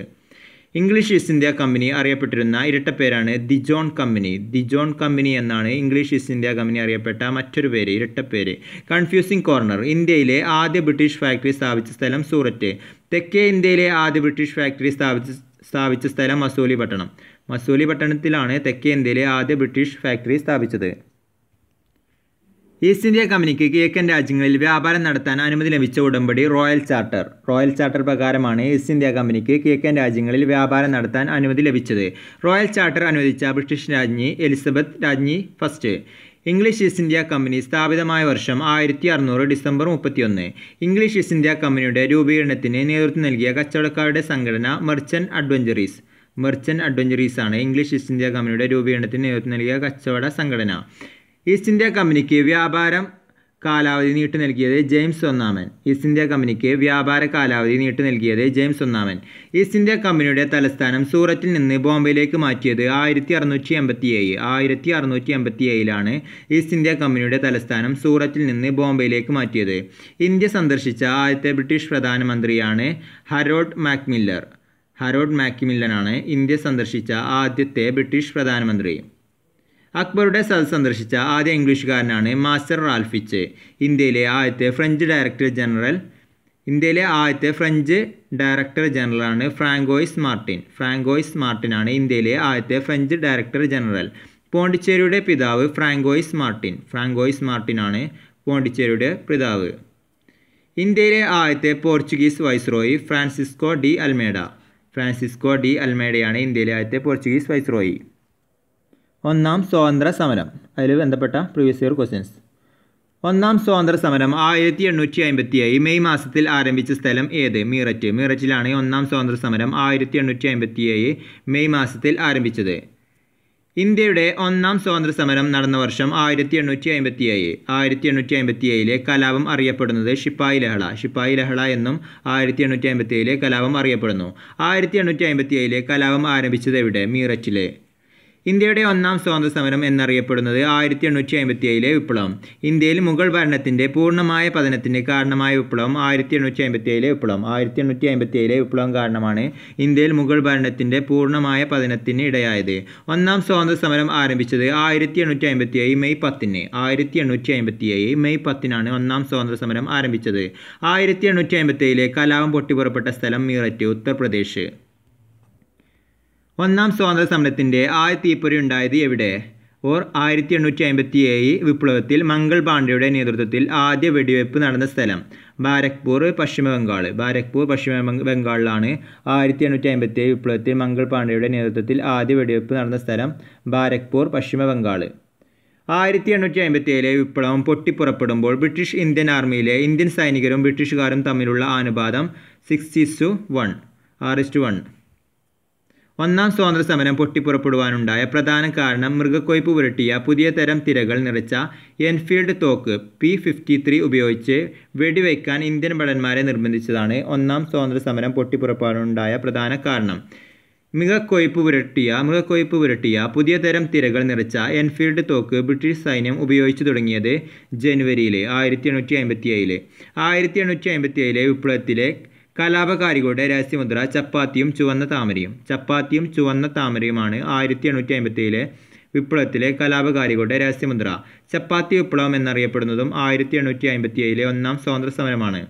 ഇംഗ്ലീഷ് ഈസ്റ്റ് ഇന്ത്യ കമ്പനി അറിയപ്പെട്ടിരുന്ന ഇരട്ടപ്പേരാണ് ദിജോൺ കമ്പനി ദിജോൺ കമ്പനി എന്നാണ് ഇംഗ്ലീഷ് ഈസ്റ്റ് ഇന്ത്യ കമ്പനി അറിയപ്പെട്ട മറ്റൊരു പേര് ഇരട്ടപ്പേര് കൺഫ്യൂസിംഗ് കോർണർ ഇന്ത്യയിലെ ആദ്യ ബ്രിട്ടീഷ് ഫാക്ടറി സ്ഥാപിച്ച സ്ഥലം സൂററ്റ് തെക്കേ ഇന്ത്യയിലെ ആദ്യ ബ്രിട്ടീഷ് ഫാക്ടറി സ്ഥാപിച്ച സ്ഥാപിച്ച സ്ഥലം മസൂലി പട്ടണം മസൂലി പട്ടണത്തിലാണ് തെക്കേ ഇന്ത്യയിലെ ആദ്യ ബ്രിട്ടീഷ് ഫാക്ടറി സ്ഥാപിച്ചത് ഈസ്റ്റ് ഇന്ത്യ കമ്പനിക്ക് കിഴക്കൻ രാജ്യങ്ങളിൽ വ്യാപാരം നടത്താൻ അനുമതി ലഭിച്ച ഉടമ്പടി റോയൽ ചാർട്ടർ റോയൽ ചാർട്ടർ പ്രകാരമാണ് ഈസ്റ്റ് ഇന്ത്യ കമ്പനിക്ക് കിഴക്കൻ രാജ്യങ്ങളിൽ വ്യാപാരം നടത്താൻ അനുമതി ലഭിച്ചത് റോയൽ ചാർട്ടർ അനുവദിച്ച ബ്രിട്ടീഷ് രാജ്ഞി എലിസബത്ത് രാജ്ഞി first English East India Company സ്ഥാപിതമായ വർഷം ആയിരത്തി അറുന്നൂറ് ഡിസംബർ മുപ്പത്തിയൊന്ന് ഇംഗ്ലീഷ് ഈസ്റ്റ് ഇന്ത്യ കമ്പനിയുടെ രൂപീകരണത്തിന് നേതൃത്വം നൽകിയ കച്ചവടക്കാരുടെ സംഘടന മെർച്ചൻ്റ് അഡ്വഞ്ചറീസ് മെർച്ചൻ്റ് ആണ് ഇംഗ്ലീഷ് ഈസ്റ്റ് ഇന്ത്യ കമ്പനിയുടെ രൂപീകരണത്തിന് നേതൃത്വം നൽകിയ കച്ചവട സംഘടന ഈസ്റ്റ് ഇന്ത്യ കമ്പനിക്ക് വ്യാപാരം കാലാവധി നീട്ടി നൽകിയത് ജെയിംസ് ഒന്നാമൻ ഈസ്റ്റ് ഇന്ത്യ കമ്പനിക്ക് വ്യാപാര കാലാവധി നീട്ടി നൽകിയത് ജെയിംസ് ഒന്നാമൻ ഈസ്റ്റ് ഇന്ത്യ കമ്പനിയുടെ തലസ്ഥാനം സൂറത്തിൽ നിന്ന് ബോംബെയിലേക്ക് മാറ്റിയത് ആയിരത്തി അറുന്നൂറ്റി എൺപത്തി ഏഴ് ആയിരത്തി അറുന്നൂറ്റി എൺപത്തി ഏഴിലാണ് ഈസ്റ്റ് ഇന്ത്യ കമ്പനിയുടെ തലസ്ഥാനം സൂറത്തിൽ നിന്ന് ബോംബെയിലേക്ക് മാറ്റിയത് ഇന്ത്യ സന്ദർശിച്ച ആദ്യത്തെ ബ്രിട്ടീഷ് പ്രധാനമന്ത്രിയാണ് ഹരോഡ് മാക്മില്ലർ ഹരോഡ് മാക്മില്ലനാണ് ഇന്ത്യ സന്ദർശിച്ച ആദ്യത്തെ ബ്രിട്ടീഷ് പ്രധാനമന്ത്രി അക്ബറുടെ സന്ദർശിച്ച ആദ്യ ഇംഗ്ലീഷുകാരനാണ് മാസ്റ്റർ റാൽഫിച്ച് ഇന്ത്യയിലെ ആദ്യത്തെ ഫ്രഞ്ച് ഡയറക്ടർ ജനറൽ ഇന്ത്യയിലെ ആദ്യത്തെ ഫ്രഞ്ച് ഡയറക്ടർ ജനറലാണ് ഫ്രാങ്കോയിസ് മാർട്ടിൻ ഫ്രാങ്കോയിസ് മാർട്ടിനാണ് ഇന്ത്യയിലെ ആദ്യത്തെ ഫ്രഞ്ച് ഡയറക്ടർ ജനറൽ പോണ്ടിച്ചേരിയുടെ പിതാവ് ഫ്രാങ്കോയിസ് മാർട്ടിൻ ഫ്രാങ്കോയിസ് മാർട്ടിനാണ് പോണ്ടിച്ചേരിയുടെ പിതാവ് ഇന്ത്യയിലെ ആദ്യത്തെ Portuguese viceroy Francisco de Almeida Francisco de അൽമേഡയാണ് ഇന്ത്യയിലെ ആദ്യത്തെ പോർച്ചുഗീസ് വൈസ്രോയി ഒന്നാം സ്വാതന്ത്ര്യ സമരം അതിൽ ബന്ധപ്പെട്ട പ്രീവിയസ് ഇയർ ക്വസ്റ്റ്യൻസ് ഒന്നാം സ്വാതന്ത്ര്യ സമരം ആയിരത്തി എണ്ണൂറ്റി അമ്പത്തി ഏഴ് മെയ് മാസത്തിൽ ആരംഭിച്ച സ്ഥലം ഏത് മീററ്റ് മീററ്റിലാണ് ഒന്നാം സ്വാതന്ത്ര്യ സമരം ആയിരത്തി എണ്ണൂറ്റി അമ്പത്തി ഏഴ് മെയ് മാസത്തിൽ ആരംഭിച്ചത് ഇന്ത്യയുടെ ഒന്നാം സ്വാതന്ത്ര്യ സമരം നടന്ന വർഷം ആയിരത്തി എണ്ണൂറ്റി അമ്പത്തി ഏഴ് ആയിരത്തി എണ്ണൂറ്റി അമ്പത്തി ഏഴിലെ കലാപം അറിയപ്പെടുന്നത് ഷിപ്പായി ലഹള ഷിപ്പായി ലഹള എന്നും ആയിരത്തി എണ്ണൂറ്റി അമ്പത്തി ഏഴിലെ കലാപം അറിയപ്പെടുന്നു ആയിരത്തി എണ്ണൂറ്റി അമ്പത്തി ഏഴിലെ കലാപം ആരംഭിച്ചത് എവിടെ മീററ്റിലെ ഇന്ത്യയുടെ ഒന്നാം സ്വാതന്ത്ര്യ സമരം എന്നറിയപ്പെടുന്നത് ആയിരത്തി എണ്ണൂറ്റി അമ്പത്തി ഏഴിലെ വിപ്ലവം ഇന്ത്യയിൽ മുഗൾ ഭരണത്തിൻ്റെ പൂർണ്ണമായ പതനത്തിന് കാരണമായ വിപ്ലവം ആയിരത്തി എണ്ണൂറ്റി അമ്പത്തി ഏഴിലെ വിപ്ലവം ആയിരത്തി എണ്ണൂറ്റി അമ്പത്തി ഏഴിലെ വിപ്ലവം കാരണമാണ് ഇന്ത്യയിൽ മുഗൾ ഭരണത്തിൻ്റെ പൂർണ്ണമായ പതനത്തിന് ഇടയായത് ഒന്നാം സ്വാതന്ത്ര്യ സമരം ആരംഭിച്ചത് ആയിരത്തി എണ്ണൂറ്റി അമ്പത്തി ഏഴ് മെയ് പത്തിന് ആയിരത്തി എണ്ണൂറ്റി അമ്പത്തി ഏഴ് മെയ് പത്തിനാണ് ഒന്നാം സ്വാതന്ത്ര്യ സമരം ആരംഭിച്ചത് ആയിരത്തി എണ്ണൂറ്റി അമ്പത്തി ഏഴിലെ കലാപം പൊട്ടിപ്പുറപ്പെട്ട സ്ഥലം മീററ്റ് ഉത്തർപ്രദേശ് ഒന്നാം സ്വാതന്ത്ര്യ സമരത്തിൻ്റെ ആയത്തീപ്പൊരി ഉണ്ടായത് എവിടെ ഓർ ആയിരത്തി എണ്ണൂറ്റി അമ്പത്തി ഏഴ് വിപ്ലവത്തിൽ മംഗൾ പാണ്ഡ്യയുടെ നേതൃത്വത്തിൽ ആദ്യ വെടിവെയ്പ്പ് നടന്ന സ്ഥലം ബാരക്പൂർ പശ്ചിമ ബംഗാൾ ബാരക്പൂർ പശ്ചിമ ബംഗാളിലാണ് ആയിരത്തി എണ്ണൂറ്റി അമ്പത്തി ഏഴ് വിപ്ലവത്തിൽ മംഗൾ പാണ്ഡ്യയുടെ നേതൃത്വത്തിൽ ആദ്യ വെടിവെയ്പ്പ് നടന്ന സ്ഥലം ബാരക്പൂർ പശ്ചിമ ബംഗാൾ ആയിരത്തി എണ്ണൂറ്റി അമ്പത്തി ഏഴിലെ വിപ്ലവം പൊട്ടിപ്പുറപ്പെടുമ്പോൾ ബ്രിട്ടീഷ് ഇന്ത്യൻ ആർമിയിലെ ഇന്ത്യൻ സൈനികരും ബ്രിട്ടീഷുകാരും തമ്മിലുള്ള അനുപാതം six is to one are is to one ഒന്നാം സ്വാതന്ത്ര്യസമരം പൊട്ടിപ്പുറപ്പെടുവാനുണ്ടായ പ്രധാന കാരണം മൃഗക്കൊയ്പ് പുരട്ടിയ പുതിയ തരം തിരകൾ നിറച്ച എൻഫീൽഡ് തോക്ക് പി ഫിഫ്റ്റി ത്രീ ഉപയോഗിച്ച് വെടിവെക്കാൻ ഇന്ത്യൻ ഭടന്മാരെ നിർബന്ധിച്ചതാണ് ഒന്നാം സ്വാതന്ത്ര്യസമരം പൊട്ടിപ്പുറപ്പെടാനുണ്ടായ പ്രധാന കാരണം മൃഗക്കൊയ്പ് പുരട്ടിയ മൃഗക്കൊയ്പ് പുരട്ടിയ പുതിയ തരം തിരകൾ നിറച്ച എൻഫീൽഡ് തോക്ക് ബ്രിട്ടീഷ് സൈന്യം ഉപയോഗിച്ചു തുടങ്ങിയത് ജനുവരിയിലെ ആയിരത്തി എണ്ണൂറ്റി അമ്പത്തി ഏഴിലെ ആയിരത്തി എണ്ണൂറ്റി അമ്പത്തി ഏഴിലെ വിപ്ലവത്തിലെ കലാപകാരികളുടെ രഹസ്യമുദ്ര ചപ്പാത്തിയും ചുവന്ന താമരയും ചപ്പാത്തിയും ചുവന്ന താമരയുമാണ് ആയിരത്തി എണ്ണൂറ്റി അമ്പത്തിയേഴിലെ വിപ്ലവത്തിലെ കലാപകാരികളുടെ രഹസ്യമുദ്ര ചപ്പാത്തി വിപ്ലവം എന്നറിയപ്പെടുന്നതും ആയിരത്തി എണ്ണൂറ്റി അമ്പത്തിയേഴിലെ ഒന്നാം സ്വാതന്ത്ര്യ സമരമാണ്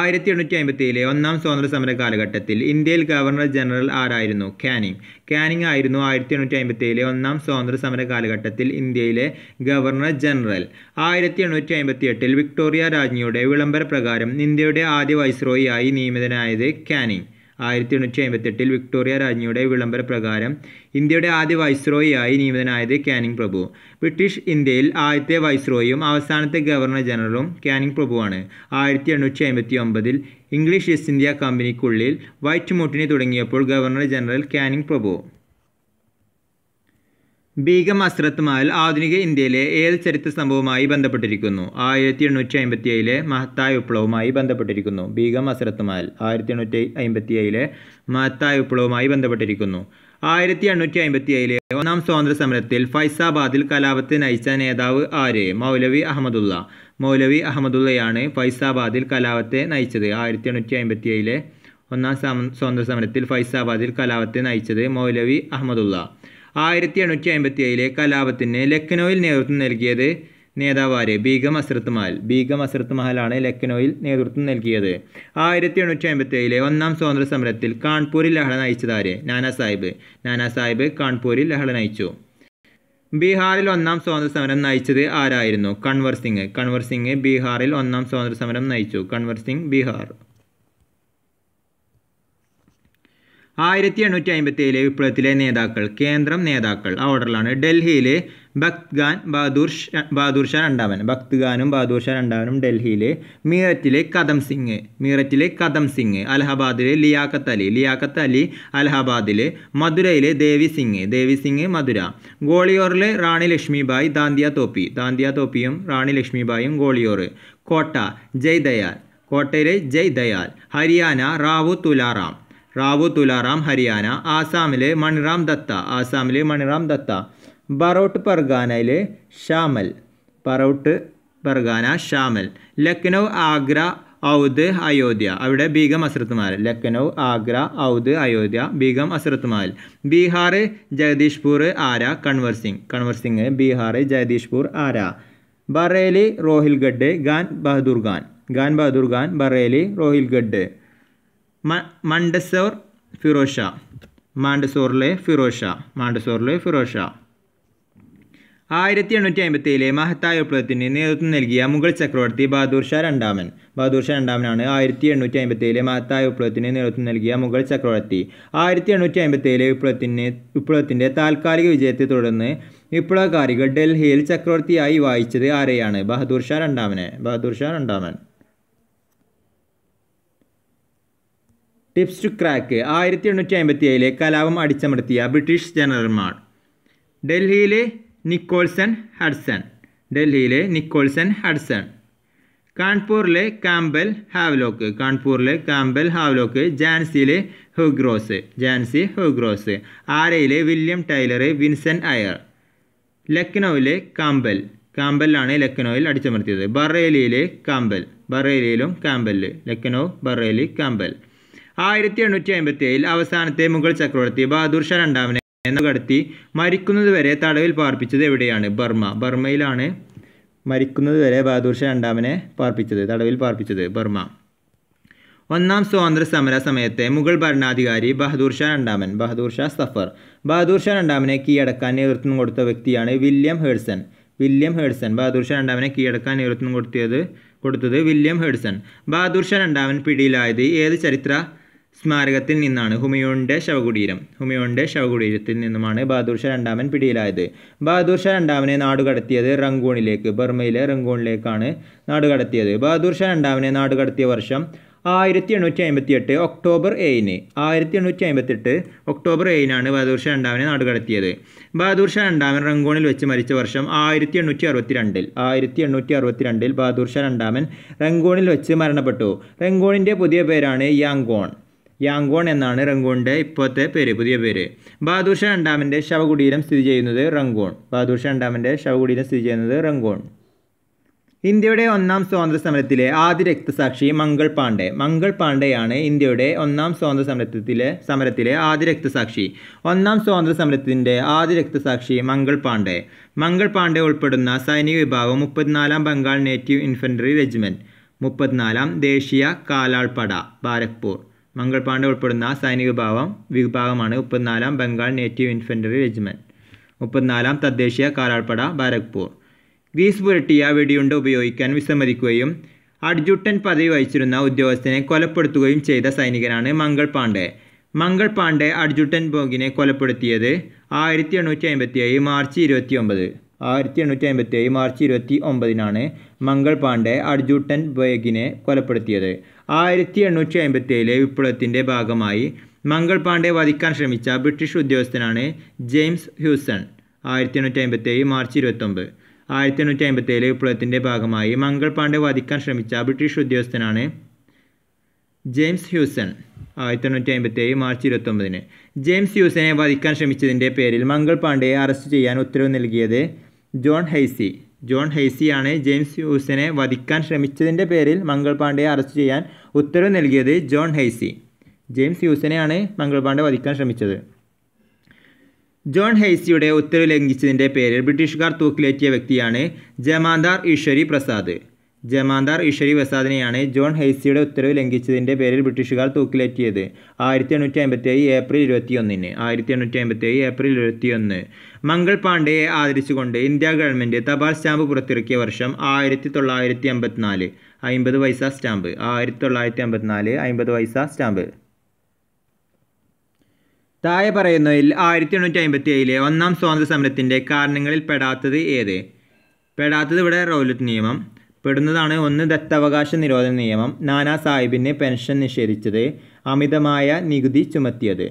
ആയിരത്തി എണ്ണൂറ്റി അമ്പത്തിയിലെ ഒന്നാം സ്വാതന്ത്ര്യ സമര കാലഘട്ടത്തിൽ ഇന്ത്യയിൽ ഗവർണർ ജനറൽ ആരായിരുന്നു കാനിങ് കാനിങ് ആയിരുന്നു ആയിരത്തി എണ്ണൂറ്റി അമ്പത്തിയിലെ ഒന്നാം സ്വാതന്ത്ര്യ സമര കാലഘട്ടത്തിൽ ഇന്ത്യയിലെ ഗവർണർ ജനറൽ ആയിരത്തി എണ്ണൂറ്റി അമ്പത്തി എട്ടിൽ വിക്ടോറിയ രാജ്ഞിയുടെ വിളംബര പ്രകാരം ഇന്ത്യയുടെ ആദ്യ വൈസ്രോയിയായി നിയമിതനായത് കാനിങ് ആയിരത്തി എണ്ണൂറ്റി അമ്പത്തെട്ടിൽ വിക്ടോറിയ രാജ്ഞിയുടെ വിളംബര പ്രകാരം ഇന്ത്യയുടെ ആദ്യ വൈസ്രോയിയായി നിയമിതനായത് കാനിങ് പ്രഭു ബ്രിട്ടീഷ് ഇന്ത്യയിൽ ആദ്യത്തെ വൈസ്രോയും അവസാനത്തെ ഗവർണർ ജനറലും കാനിങ് പ്രഭുവാണ് ആയിരത്തി എണ്ണൂറ്റി അമ്പത്തി ഒമ്പതിൽ ഇംഗ്ലീഷ് ഈസ്റ്റ് ഇന്ത്യ കമ്പനിക്കുള്ളിൽ വൈറ്റ് മോട്ടിനെ തുടങ്ങിയപ്പോൾ ഗവർണർ ജനറൽ കാനിങ് പ്രഭു ബീഗം അസ്രത്ത് മാൽ ആധുനിക ഇന്ത്യയിലെ ഏത് ചരിത്ര സംഭവവുമായി ബന്ധപ്പെട്ടിരിക്കുന്നു ആയിരത്തി എണ്ണൂറ്റി അമ്പത്തി ഏഴിലെ മഹത്തായ വിപ്ലവവുമായി ബന്ധപ്പെട്ടിരിക്കുന്നു ബീഗം അസ്രത്ത് മാൽ ആയിരത്തി എണ്ണൂറ്റി അമ്പത്തി ഏഴിലെ മഹത്തായ വിപ്ലവവുമായി ബന്ധപ്പെട്ടിരിക്കുന്നു ആയിരത്തി എണ്ണൂറ്റി അമ്പത്തി ഏഴിലെ ഒന്നാം സ്വാതന്ത്ര്യ സമരത്തിൽ ഫൈസാബാദിൽ കലാപത്തെ നയിച്ച നേതാവ് ആര് മൗലവി അഹമ്മദുള്ള മൗലവി അഹമ്മദുള്ളയാണ് ഫൈസാബാദിൽ കലാപത്തെ നയിച്ചത് ആയിരത്തി എണ്ണൂറ്റി അമ്പത്തി ഏഴിലെ ഒന്നാം സ്വാതന്ത്ര്യ സമരത്തിൽ ഫൈസാബാദിൽ കലാപത്തെ നയിച്ചത് മൗലവി അഹമ്മദുള്ള ആയിരത്തി എണ്ണൂറ്റി അമ്പത്തി ഏഴിലെ കലാപത്തിന് ലക്നൌവിൽ നേതൃത്വം നൽകിയത് നേതാവാര് ബീഗം അസ്രത്ത് മഹൽ ബീഗം അസ്രത്ത് മഹലാണ് ലക്നൌവിൽ നേതൃത്വം നൽകിയത് ആയിരത്തി എണ്ണൂറ്റി അമ്പത്തി ഏഴിലെ ഒന്നാം സ്വാതന്ത്ര്യ സമരത്തിൽ കാൺപൂരിൽ ലഹള നയിച്ചതാര് നാനാ സാഹിബ് നാനാ സാഹിബ് കാൺപൂരിൽ ലഹള നയിച്ചു ബീഹാറിൽ ഒന്നാം സ്വാതന്ത്ര്യ സമരം നയിച്ചത് ആരായിരുന്നു കൺവർ സിംഗ് കൺവർ സിംഗ് ബീഹാറിൽ ഒന്നാം സ്വാതന്ത്ര്യ സമരം നയിച്ചു കൺവർ സിംഗ് ബീഹാർ ആയിരത്തി എണ്ണൂറ്റി അമ്പത്തി ഏഴിലെ വിപ്ലവത്തിലെ നേതാക്കൾ കേന്ദ്രം നേതാക്കൾ ആ ഓർഡറിലാണ് ഡൽഹിയിലെ ഭക്ത് ഖാൻ ബഹാദൂർ ബഹാദൂർ ഷാ രണ്ടാമൻ ഭക്ത് ഖാനും ബഹാദൂർ ഷാ രണ്ടാമനും ഡൽഹിയിലെ മീററ്റിലെ കദം സിംഗ് മീററ്റിലെ കദം സിംഗ് അലഹബാദിലെ ലിയാഖത്ത് അലി ലിയാഖത്ത് അലി അലഹബാദിലെ മധുരയിലെ ദേവി സിംഗ് ദേവി സിംഗ് മധുര ഗോളിയോറിലെ റാണി ലക്ഷ്മിബായി ദാന്തിയ തോപ്പി ദാന്തിയ തോപ്പിയും റാണി ലക്ഷ്മിബായും ഗോളിയോർ കോട്ട ജയ് ദയാൽ കോട്ടയിലെ ജയ് ദയാൽ ഹരിയാന റാവു തുലാറാം റാവു തുലാറാം ഹരിയാന ആസാമിലെ മണിറാം ദത്ത ആസാമിലെ മണിറാം ദത്ത ബറോട്ട് പർഗാനയിലെ ഷാമൽ ബറോട്ട് പർഗാന ഷാമൽ ലക്നൗ ആഗ്ര ഔദ് അയോധ്യ അവിടെ ബീഗം അസ്രത്ത്മാൽ ലക്നൗ ആഗ്ര ഔദ് അയോധ്യ ബീഗം അസ്രത്ത്മാൽ ബീഹാർ ജഗദീഷ്പൂർ ആര കൺവർ സിംഗ് കൺവർ സിംഗ് ബീഹാർ ജഗദീഷ്പൂർ ആര ബറേലി റോഹിൽഗഡ് ഖാൻ ബഹദൂർ ഖാൻ ഖാൻ ബഹദൂർ ഖാൻ ബറേലി റോഹിൽഗഡ് മ മണ്ടസോർ ഫിറോഷ മാണ്ടസോറിലെ ഫിറോഷ മാണ്ടസോറിലെ ഫിറോഷ ആയിരത്തി എണ്ണൂറ്റി അമ്പത്തി ഏഴിലെ മഹത്തായ വിപ്ലവത്തിന് നേതൃത്വം നൽകിയ മുഗൾ ചക്രവർത്തി ബഹദൂർ ഷാ രണ്ടാമൻ ബഹദൂർ ഷാ രണ്ടാമനാണ് ആയിരത്തി എണ്ണൂറ്റി അമ്പത്തി ഏഴിലെ മഹത്തായ വിപ്ലവത്തിന് നേതൃത്വം നൽകിയ മുഗൾ ചക്രവർത്തി ആയിരത്തി എണ്ണൂറ്റി അമ്പത്തി ഏഴിലെ വിപ്ലവത്തിന് വിപ്ലവത്തിൻ്റെ താൽക്കാലിക വിജയത്തെ തുടർന്ന് വിപ്ലവകാരികൾ ഡൽഹിയിൽ ചക്രവർത്തിയായി വായിച്ചത് ആരെയാണ് ബഹദൂർ ഷാ രണ്ടാമനെ ബഹദൂർ ഷാ രണ്ടാമൻ ടിപ്സ് ടു ക്രാക്ക് ആയിരത്തി എണ്ണൂറ്റി അമ്പത്തി ഏഴിലെ കലാപം അടിച്ചമർത്തിയ ബ്രിട്ടീഷ് ജനറൽമാർ ഡൽഹിയിലെ നിക്കോൾസൺ ഹഡ്സൺ ഡൽഹിയിലെ നിക്കോൾസൺ ഹഡ്സൺ കാൺപൂരിലെ കാംബൽ ഹാവ്ലോക്ക് കാൺപൂരിലെ കാംബൽ ഹാവ്ലോക്ക് ജാൻസിയിലെ ഹുഗ്രോസ് ജാൻസി ഹുഗ്രോസ് ആരയിലെ വില്യം ടൈലർ വിൻസൻ അയർ ലക്നൌവിലെ കാംബൽ കാമ്പലിലാണ് ലക്നൌവിൽ അടിച്ചമർത്തിയത് ബറേലിയിലെ കാംബൽ ബറേലിയിലും കാമ്പല് ലക്നൌ ബറേലി കാംബൽ ആയിരത്തി എണ്ണൂറ്റി അമ്പത്തി ഏഴിൽ അവസാനത്തെ മുഗൾ ചക്രവർത്തി ബഹദൂർ ഷാ രണ്ടാമനെ കടത്തി മരിക്കുന്നത് വരെ തടവിൽ പാർപ്പിച്ചത് എവിടെയാണ് ബർമ്മ ബർമ്മയിലാണ് മരിക്കുന്നത് വരെ ബഹദൂർ ഷാ രണ്ടാമനെ പാർപ്പിച്ചത് തടവിൽ പാർപ്പിച്ചത് ബർമ്മ ഒന്നാം സ്വാതന്ത്ര്യ സമര സമയത്തെ മുഗൾ ഭരണാധികാരി ബഹദൂർ ഷാ രണ്ടാമൻ ബഹദൂർ ഷാ സഫർ ബഹദൂർ ഷാ രണ്ടാമനെ കീഴടക്കാൻ നേതൃത്വം കൊടുത്ത വ്യക്തിയാണ് William Hodson William Hodson Bahadur Shah രണ്ടാമനെ കീഴടക്കാൻ നേതൃത്വം കൊടുത്തത് കൊടുത്തത് വില്യം ഹേഴ്സൺ ബഹദൂർ ഷാ രണ്ടാമൻ പിടിയിലായത് ഏത് ചരിത്ര സ്മാരകത്തിൽ നിന്നാണ് ഹുമയൂണിൻ്റെ ശവകുടീരം ഹുമയൂണിൻ്റെ ശവകുടീരത്തിൽ നിന്നുമാണ് ബഹാദൂർ ഷാ രണ്ടാമൻ പിടിയിലായത് ബഹാദൂർ ഷാ രണ്ടാമനെ നാടുകടത്തിയത് റംഗൂണിലേക്ക് ബർമയിലെ റംഗൂണിലേക്കാണ് നാടുകടത്തിയത് ബഹാദൂർ ഷാ രണ്ടാമനെ നാടുകടത്തിയ വർഷം ആയിരത്തി എണ്ണൂറ്റി എട്ട് ഒക്ടോബർ ഏയിന് ആയിരത്തി എണ്ണൂറ്റി അമ്പത്തെട്ട് ഒക്ടോബർ ഏയിനാണ് ബഹാദൂർ ഷാ രണ്ടാമനെ നാടുകടത്തിയത് ബഹാദൂർ ഷാ രണ്ടാമൻ റംഗൂണിൽ വെച്ച് മരിച്ച വർഷം ആയിരത്തി എണ്ണൂറ്റി രണ്ടിൽ ആയിരത്തി എണ്ണൂറ്റി രണ്ടിൽ ബഹാദൂർ ഷാ രണ്ടാമൻ റംഗൂണിൽ വെച്ച് മരണപ്പെട്ടു റംഗൂണിൻ്റെ പുതിയ പേരാണ് യാങ്കോൺ യാങ്കോൺ എന്നാണ് റംഗോണിൻ്റെ ഇപ്പോഴത്തെ പേര് പുതിയ പേര് ബഹാദൂർ രണ്ടാമൻ്റെ ശവകുടീരം സ്ഥിതി ചെയ്യുന്നത് റംഗോൺ ബഹാദൂർ രണ്ടാമൻ്റെ ശവകുടീരം സ്ഥിതി ചെയ്യുന്നത് റംഗോൺ ഇന്ത്യയുടെ ഒന്നാം സ്വാതന്ത്ര്യ സമരത്തിലെ ആദ്യ രക്തസാക്ഷി മംഗൾ പാണ്ഡെ മംഗൾ പാണ്ഡെയാണ് ഇന്ത്യയുടെ ഒന്നാം സ്വാതന്ത്ര്യ സമരത്തിലെ സമരത്തിലെ ആദ്യ രക്തസാക്ഷി ഒന്നാം സ്വാതന്ത്ര്യ സമരത്തിൻ്റെ ആദ്യ രക്തസാക്ഷി മംഗൾ പാണ്ഡെ മംഗൾ പാണ്ഡെ ഉൾപ്പെടുന്ന സൈനിക വിഭാഗം മുപ്പത്തിനാലാം ബംഗാൾ നേറ്റീവ് ഇൻഫൻട്രി റെജിമെൻറ്റ് മുപ്പത്തിനാലാം ദേശീയ കാലാൾപ്പട ബാരക്പൂർ മംഗൾ പാണ്ഡെ ഉൾപ്പെടുന്ന സൈനിക വിഭാഗം വിഭാഗമാണ് മുപ്പത്തിനാലാം ബംഗാൾ നേറ്റീവ് ഇൻഫൻട്രി റെജിമെൻറ്റ് മുപ്പത്തിനാലാം തദ്ദേശീയ കാലാൾപ്പട ബാരക്പൂർ ഗ്രീസ് പുരട്ടിയ വെടിയുണ്ട് ഉപയോഗിക്കാൻ വിസമ്മതിക്കുകയും അഡ്ജുട്ടൻ പദവി വഹിച്ചിരുന്ന ഉദ്യോഗസ്ഥനെ കൊലപ്പെടുത്തുകയും ചെയ്ത സൈനികനാണ് മംഗൾ പാണ്ഡെ മംഗൾ പാണ്ഡെ അഡ്ജുട്ടൻ ബോഗിനെ കൊലപ്പെടുത്തിയത് ആയിരത്തി എണ്ണൂറ്റി അമ്പത്തി ഏഴ് മാർച്ച് ഒമ്പത് ആയിരത്തി എണ്ണൂറ്റി ഏഴ് മാർച്ച് ഇരുപത്തി ഒമ്പതിനാണ് മംഗൾ പാണ്ഡെ അർജുട്ടൻ ബേഗിനെ കൊലപ്പെടുത്തിയത് ആയിരത്തി എണ്ണൂറ്റി ഏഴിലെ വിപ്ലവത്തിൻ്റെ ഭാഗമായി മംഗൾ പാണ്ഡെ വധിക്കാൻ ശ്രമിച്ച ബ്രിട്ടീഷ് ഉദ്യോഗസ്ഥനാണ് ജെയിംസ് ഹ്യൂസൺ ആയിരത്തി എണ്ണൂറ്റി ഏഴ് മാർച്ച് ഇരുപത്തൊമ്പത് ആയിരത്തി എണ്ണൂറ്റി ഏഴിലെ വിപ്ലവത്തിൻ്റെ ഭാഗമായി മംഗൾ പാണ്ഡെ വധിക്കാൻ ശ്രമിച്ച ബ്രിട്ടീഷ് ഉദ്യോഗസ്ഥനാണ് ജെയിംസ് ഹ്യൂസൺ ആയിരത്തി എണ്ണൂറ്റി ഏഴ് മാർച്ച് ഇരുപത്തൊമ്പതിന് ജെയിംസ് ഹ്യൂസനെ വധിക്കാൻ ശ്രമിച്ചതിൻ്റെ പേരിൽ മംഗൾ പാണ്ഡെയെ അറസ്റ്റ് ചെയ്യാൻ ഉത്തരവ് നൽകിയത് ജോൺ ഹെയ്സി ജോൺ ഹെയ്സിയാണ് ജെയിംസ് ഹ്യൂസിനെ വധിക്കാൻ ശ്രമിച്ചതിൻ്റെ പേരിൽ മംഗൾ പാണ്ഡെയെ അറസ്റ്റ് ചെയ്യാൻ ഉത്തരവ് നൽകിയത് ജോൺ ഹെയ്സി ജെയിംസ് ഹ്യൂസിനെയാണ് മംഗൾ പാണ്ഡെ വധിക്കാൻ ശ്രമിച്ചത് ജോൺ ഹെയ്സിയുടെ ഉത്തരവ് ലംഘിച്ചതിൻ്റെ പേരിൽ ബ്രിട്ടീഷുകാർ തൂക്കിലേറ്റിയ വ്യക്തിയാണ് ജമാന്താർ ഈശ്വരി പ്രസാദ് ജമാന്താർ ഈശ്വരി പ്രസാദിനെയാണ് ജോൺ ഹെയ്സിയുടെ ഉത്തരവ് ലംഘിച്ചതിൻ്റെ പേരിൽ ബ്രിട്ടീഷുകാർ തൂക്കിലേറ്റിയത് ആയിരത്തി എണ്ണൂറ്റി അമ്പത്തി ഏഴ് ഏപ്രിൽ ഇരുപത്തിയൊന്നിന് ആയിരത്തി എണ്ണൂറ്റി അമ്പത്തി ഏഴ് ഏപ്രിൽ ഇരുപത്തിയൊന്ന് മംഗൾ പാണ്ഡെയെ ആദരിച്ചുകൊണ്ട് ഇന്ത്യ ഗവൺമെൻറ് തപാൽ സ്റ്റാമ്പ് പുറത്തിറക്കിയ വർഷം ആയിരത്തി തൊള്ളായിരത്തി അമ്പത്തിനാല് അമ്പത് പൈസ സ്റ്റാമ്പ് ആയിരത്തി തൊള്ളായിരത്തി അമ്പത്തിനാല് അമ്പത് പൈസ സ്റ്റാമ്പ് താഴെ പറയുന്നതിൽ ആയിരത്തി എണ്ണൂറ്റി അമ്പത്തി ഏഴിലെ ഒന്നാം സ്വാതന്ത്ര്യ സമരത്തിൻ്റെ കാരണങ്ങളിൽ പെടാത്തത് ഏത് പെടാത്തത് ഇവിടെ റൗലത്ത് നിയമം പെടുന്നതാണ് ഒന്ന് ദത്തവകാശ നിരോധന നിയമം നാനാ സാഹിബിന് പെൻഷൻ നിഷേധിച്ചത് അമിതമായ നികുതി ചുമത്തിയത്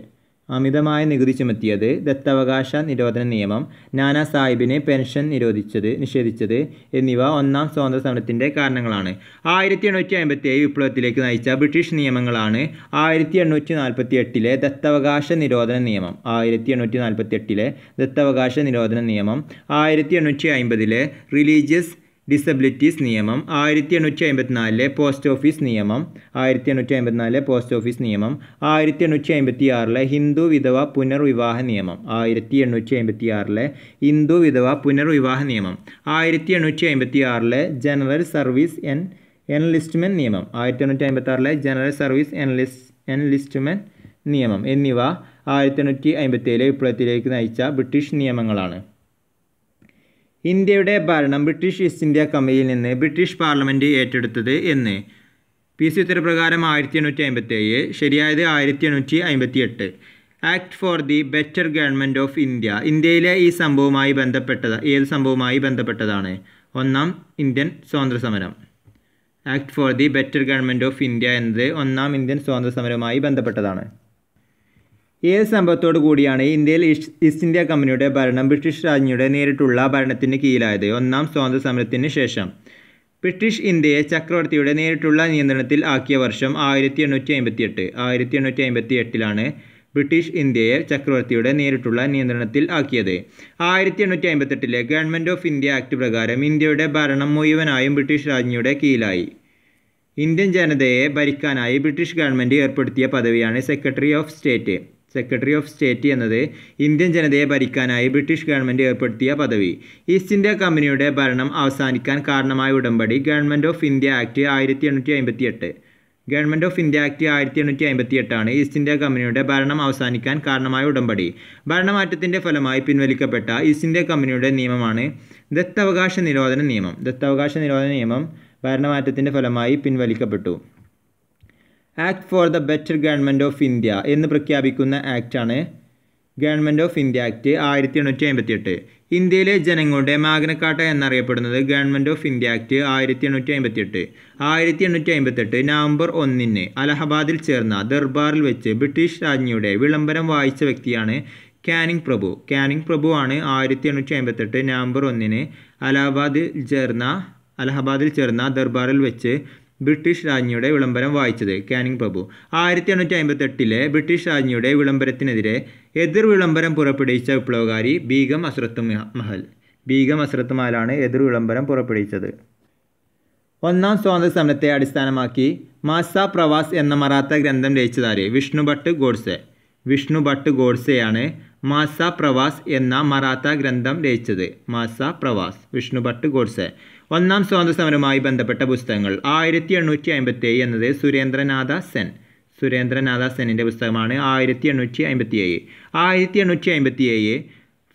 അമിതമായ നികുതി ചുമത്തിയത് ദത്തവകാശ നിരോധന നിയമം നാനാ സാഹിബിനെ പെൻഷൻ നിരോധിച്ചത് നിഷേധിച്ചത് എന്നിവ ഒന്നാം സ്വാതന്ത്ര്യ സമരത്തിൻ്റെ കാരണങ്ങളാണ് ആയിരത്തി എണ്ണൂറ്റി അമ്പത്തി ഏഴ് വിപ്ലവത്തിലേക്ക് നയിച്ച ബ്രിട്ടീഷ് നിയമങ്ങളാണ് ആയിരത്തി എണ്ണൂറ്റി നാൽപ്പത്തി എട്ടിലെ ദത്തവകാശ നിരോധന നിയമം ആയിരത്തി എണ്ണൂറ്റി നാൽപ്പത്തി എട്ടിലെ ദത്തവകാശ നിരോധന നിയമം ആയിരത്തി എണ്ണൂറ്റി അമ്പതിലെ റിലീജിയസ് ഡിസബിലിറ്റീസ് നിയമം ആയിരത്തി എണ്ണൂറ്റി അമ്പത്തിനാലിലെ പോസ്റ്റ് ഓഫീസ് നിയമം ആയിരത്തി എണ്ണൂറ്റി അമ്പത്തിനാലിലെ പോസ്റ്റ് ഓഫീസ് നിയമം ആയിരത്തി എണ്ണൂറ്റി അമ്പത്തി ആറിലെ ഹിന്ദു വിധവ പുനർവിവാഹ നിയമം ആയിരത്തി എണ്ണൂറ്റി അമ്പത്തി ആറിലെ ഹിന്ദു വിധവ പുനർവിവാഹ നിയമം ആയിരത്തി എണ്ണൂറ്റി അമ്പത്തി ആറിലെ ജനറൽ സർവീസ് എൻ എൻലിസ്റ്റ്മെൻറ്റ് നിയമം ആയിരത്തി എണ്ണൂറ്റി അമ്പത്തി ആറിലെ ജനറൽ സർവീസ് എൻലിസ് എൻലിസ്റ്റ്മെൻറ്റ് നിയമം എന്നിവ ആയിരത്തി എണ്ണൂറ്റി അമ്പത്തി ഏഴിലെ വിപ്ലവത്തിലേക്ക് നയിച്ച ബ്രിട്ടീഷ് നിയമങ്ങളാണ് ഇന്ത്യയുടെ ഭരണം ബ്രിട്ടീഷ് ഈസ്റ്റ് ഇന്ത്യ കമ്പനിയിൽ നിന്ന് ബ്രിട്ടീഷ് പാർലമെൻറ്റ് ഏറ്റെടുത്തത് എന്ന് പി സി ഉത്തരപ്രകാരം ആയിരത്തി എണ്ണൂറ്റി ഏഴ് ശരിയായത് ആയിരത്തി എണ്ണൂറ്റി അമ്പത്തി എട്ട് act for the better government of India ഇന്ത്യയിലെ ഈ സംഭവവുമായി ബന്ധപ്പെട്ടത് ഏത് സംഭവവുമായി ബന്ധപ്പെട്ടതാണ് ഒന്നാം ഇന്ത്യൻ സ്വാതന്ത്ര്യ സമരം act for the better government of India എന്നത് ഒന്നാം ഇന്ത്യൻ സ്വാതന്ത്ര്യ സമരവുമായി ബന്ധപ്പെട്ടതാണ് ഏത് സംഭവത്തോടു കൂടിയാണ് ഇന്ത്യയിൽ ഈസ്റ്റ് ഇന്ത്യ കമ്പനിയുടെ ഭരണം ബ്രിട്ടീഷ് രാജ്ഞിയുടെ നേരിട്ടുള്ള ഭരണത്തിന് കീഴിലായത് ഒന്നാം സ്വാതന്ത്ര്യ സമരത്തിന് ശേഷം ബ്രിട്ടീഷ് ഇന്ത്യയെ ചക്രവർത്തിയുടെ നേരിട്ടുള്ള നിയന്ത്രണത്തിൽ ആക്കിയ വർഷം ആയിരത്തി എണ്ണൂറ്റി അമ്പത്തി എട്ട് ആയിരത്തി എണ്ണൂറ്റി അമ്പത്തി എട്ടിലാണ് ബ്രിട്ടീഷ് ഇന്ത്യയെ ചക്രവർത്തിയുടെ നേരിട്ടുള്ള നിയന്ത്രണത്തിൽ ആക്കിയത് ആയിരത്തി എണ്ണൂറ്റി അമ്പത്തെട്ടിലെ ഗവൺമെൻറ് ഓഫ് ഇന്ത്യ ആക്ട് പ്രകാരം ഇന്ത്യയുടെ ഭരണം മുഴുവനായും ബ്രിട്ടീഷ് രാജ്ഞിയുടെ കീഴിലായി ഇന്ത്യൻ ജനതയെ ഭരിക്കാനായി ബ്രിട്ടീഷ് ഗവൺമെൻറ് ഏർപ്പെടുത്തിയ പദവിയാണ് secretary of state secretary of state എന്നത് ഇന്ത്യൻ ജനതയെ ഭരിക്കാനായി ബ്രിട്ടീഷ് ഗവൺമെൻറ് ഏർപ്പെടുത്തിയ പദവി ഈസ്റ്റ് ഇന്ത്യ കമ്പനിയുടെ ഭരണം അവസാനിക്കാൻ കാരണമായ ഉടമ്പടി ഗവൺമെൻറ് ഓഫ് ഇന്ത്യ ആക്ട് ആയിരത്തി എണ്ണൂറ്റി അമ്പത്തി എട്ട് ഗവൺമെൻറ് ഓഫ് ഇന്ത്യ ആക്ട് ആയിരത്തി എണ്ണൂറ്റി അമ്പത്തി എട്ടാണ് ഈസ്റ്റ് ഇന്ത്യ കമ്പനിയുടെ ഭരണം അവസാനിക്കാൻ കാരണമായ ഉടമ്പടി ഭരണമാറ്റത്തിൻ്റെ ഫലമായി പിൻവലിക്കപ്പെട്ട ഈസ്റ്റ് ഇന്ത്യ കമ്പനിയുടെ നിയമമാണ് ദത്തവകാശ നിരോധന നിയമം ദത്തവകാശ നിരോധന നിയമം ഭരണമാറ്റത്തിൻ്റെ ഫലമായി പിൻവലിക്കപ്പെട്ടു act for the better government of India എന്ന് പ്രഖ്യാപിക്കുന്ന ആക്റ്റാണ് ഗവൺമെൻറ് ഓഫ് ഇന്ത്യ ആക്ട് ആയിരത്തി എണ്ണൂറ്റി അമ്പത്തി എട്ട് ഇന്ത്യയിലെ ജനങ്ങളുടെ മാഗ്നക്കാട്ട എന്നറിയപ്പെടുന്നത് ഗവൺമെൻറ് ഓഫ് ഇന്ത്യ ആക്ട് ആയിരത്തി എണ്ണൂറ്റി അമ്പത്തി എട്ട് ആയിരത്തി എണ്ണൂറ്റി അമ്പത്തെട്ട് നവംബർ ഒന്നിന് അലഹബാദിൽ ചേർന്ന ദർബാറിൽ വെച്ച് ബ്രിട്ടീഷ് രാജ്ഞിയുടെ വിളംബരം വായിച്ച വ്യക്തിയാണ് കാനിങ് പ്രഭു കാനിങ് പ്രഭു ആണ് ആയിരത്തി എണ്ണൂറ്റി അമ്പത്തെട്ട് നവംബർ ഒന്നിന് അലഹബാദിൽ ചേർന്ന അലഹബാദിൽ ചേർന്ന ദർബാറിൽ വെച്ച് ബ്രിട്ടീഷ് രാജ്ഞിയുടെ വിളംബരം വായിച്ചത് കാനിങ് പ്രഭു ആയിരത്തി എണ്ണൂറ്റി അമ്പത്തെട്ടിലെ ബ്രിട്ടീഷ് രാജ്ഞിയുടെ വിളംബരത്തിനെതിരെ എതിർ വിളംബരം പുറപ്പെടുവിച്ച വിപ്ലവകാരി ബീഗം അസ്രത്ത് മഹൽ ബീഗം അസ്രത്ത് മഹലാണ് എതിർ വിളംബരം പുറപ്പെടുവിച്ചത് ഒന്നാം സ്വാതന്ത്ര്യ സമരത്തെ അടിസ്ഥാനമാക്കി മാസ പ്രവാസ് എന്ന മറാത്ത ഗ്രന്ഥം രചിച്ചതാര് വിഷ്ണു ഭട്ട് ഗോഡ്സെ വിഷ്ണു ഭട്ട് ഗോഡ്സെയാണ് മാസ പ്രവാസ് എന്ന മറാത്ത ഗ്രന്ഥം രചിച്ചത് മാസ പ്രവാസ് വിഷ്ണു ഭട്ട് ഗോഡ്സെ ഒന്നാം സ്വാതന്ത്ര്യസമരവുമായി ബന്ധപ്പെട്ട പുസ്തകങ്ങൾ ആയിരത്തി എണ്ണൂറ്റി അമ്പത്തി ഏഴ് എന്നത് സുരേന്ദ്രനാഥ സെൻ സുരേന്ദ്രനാഥ സെന്നിൻ്റെ പുസ്തകമാണ് ആയിരത്തി എണ്ണൂറ്റി അമ്പത്തി ഏഴ് ആയിരത്തി എണ്ണൂറ്റി അമ്പത്തി ഏഴ്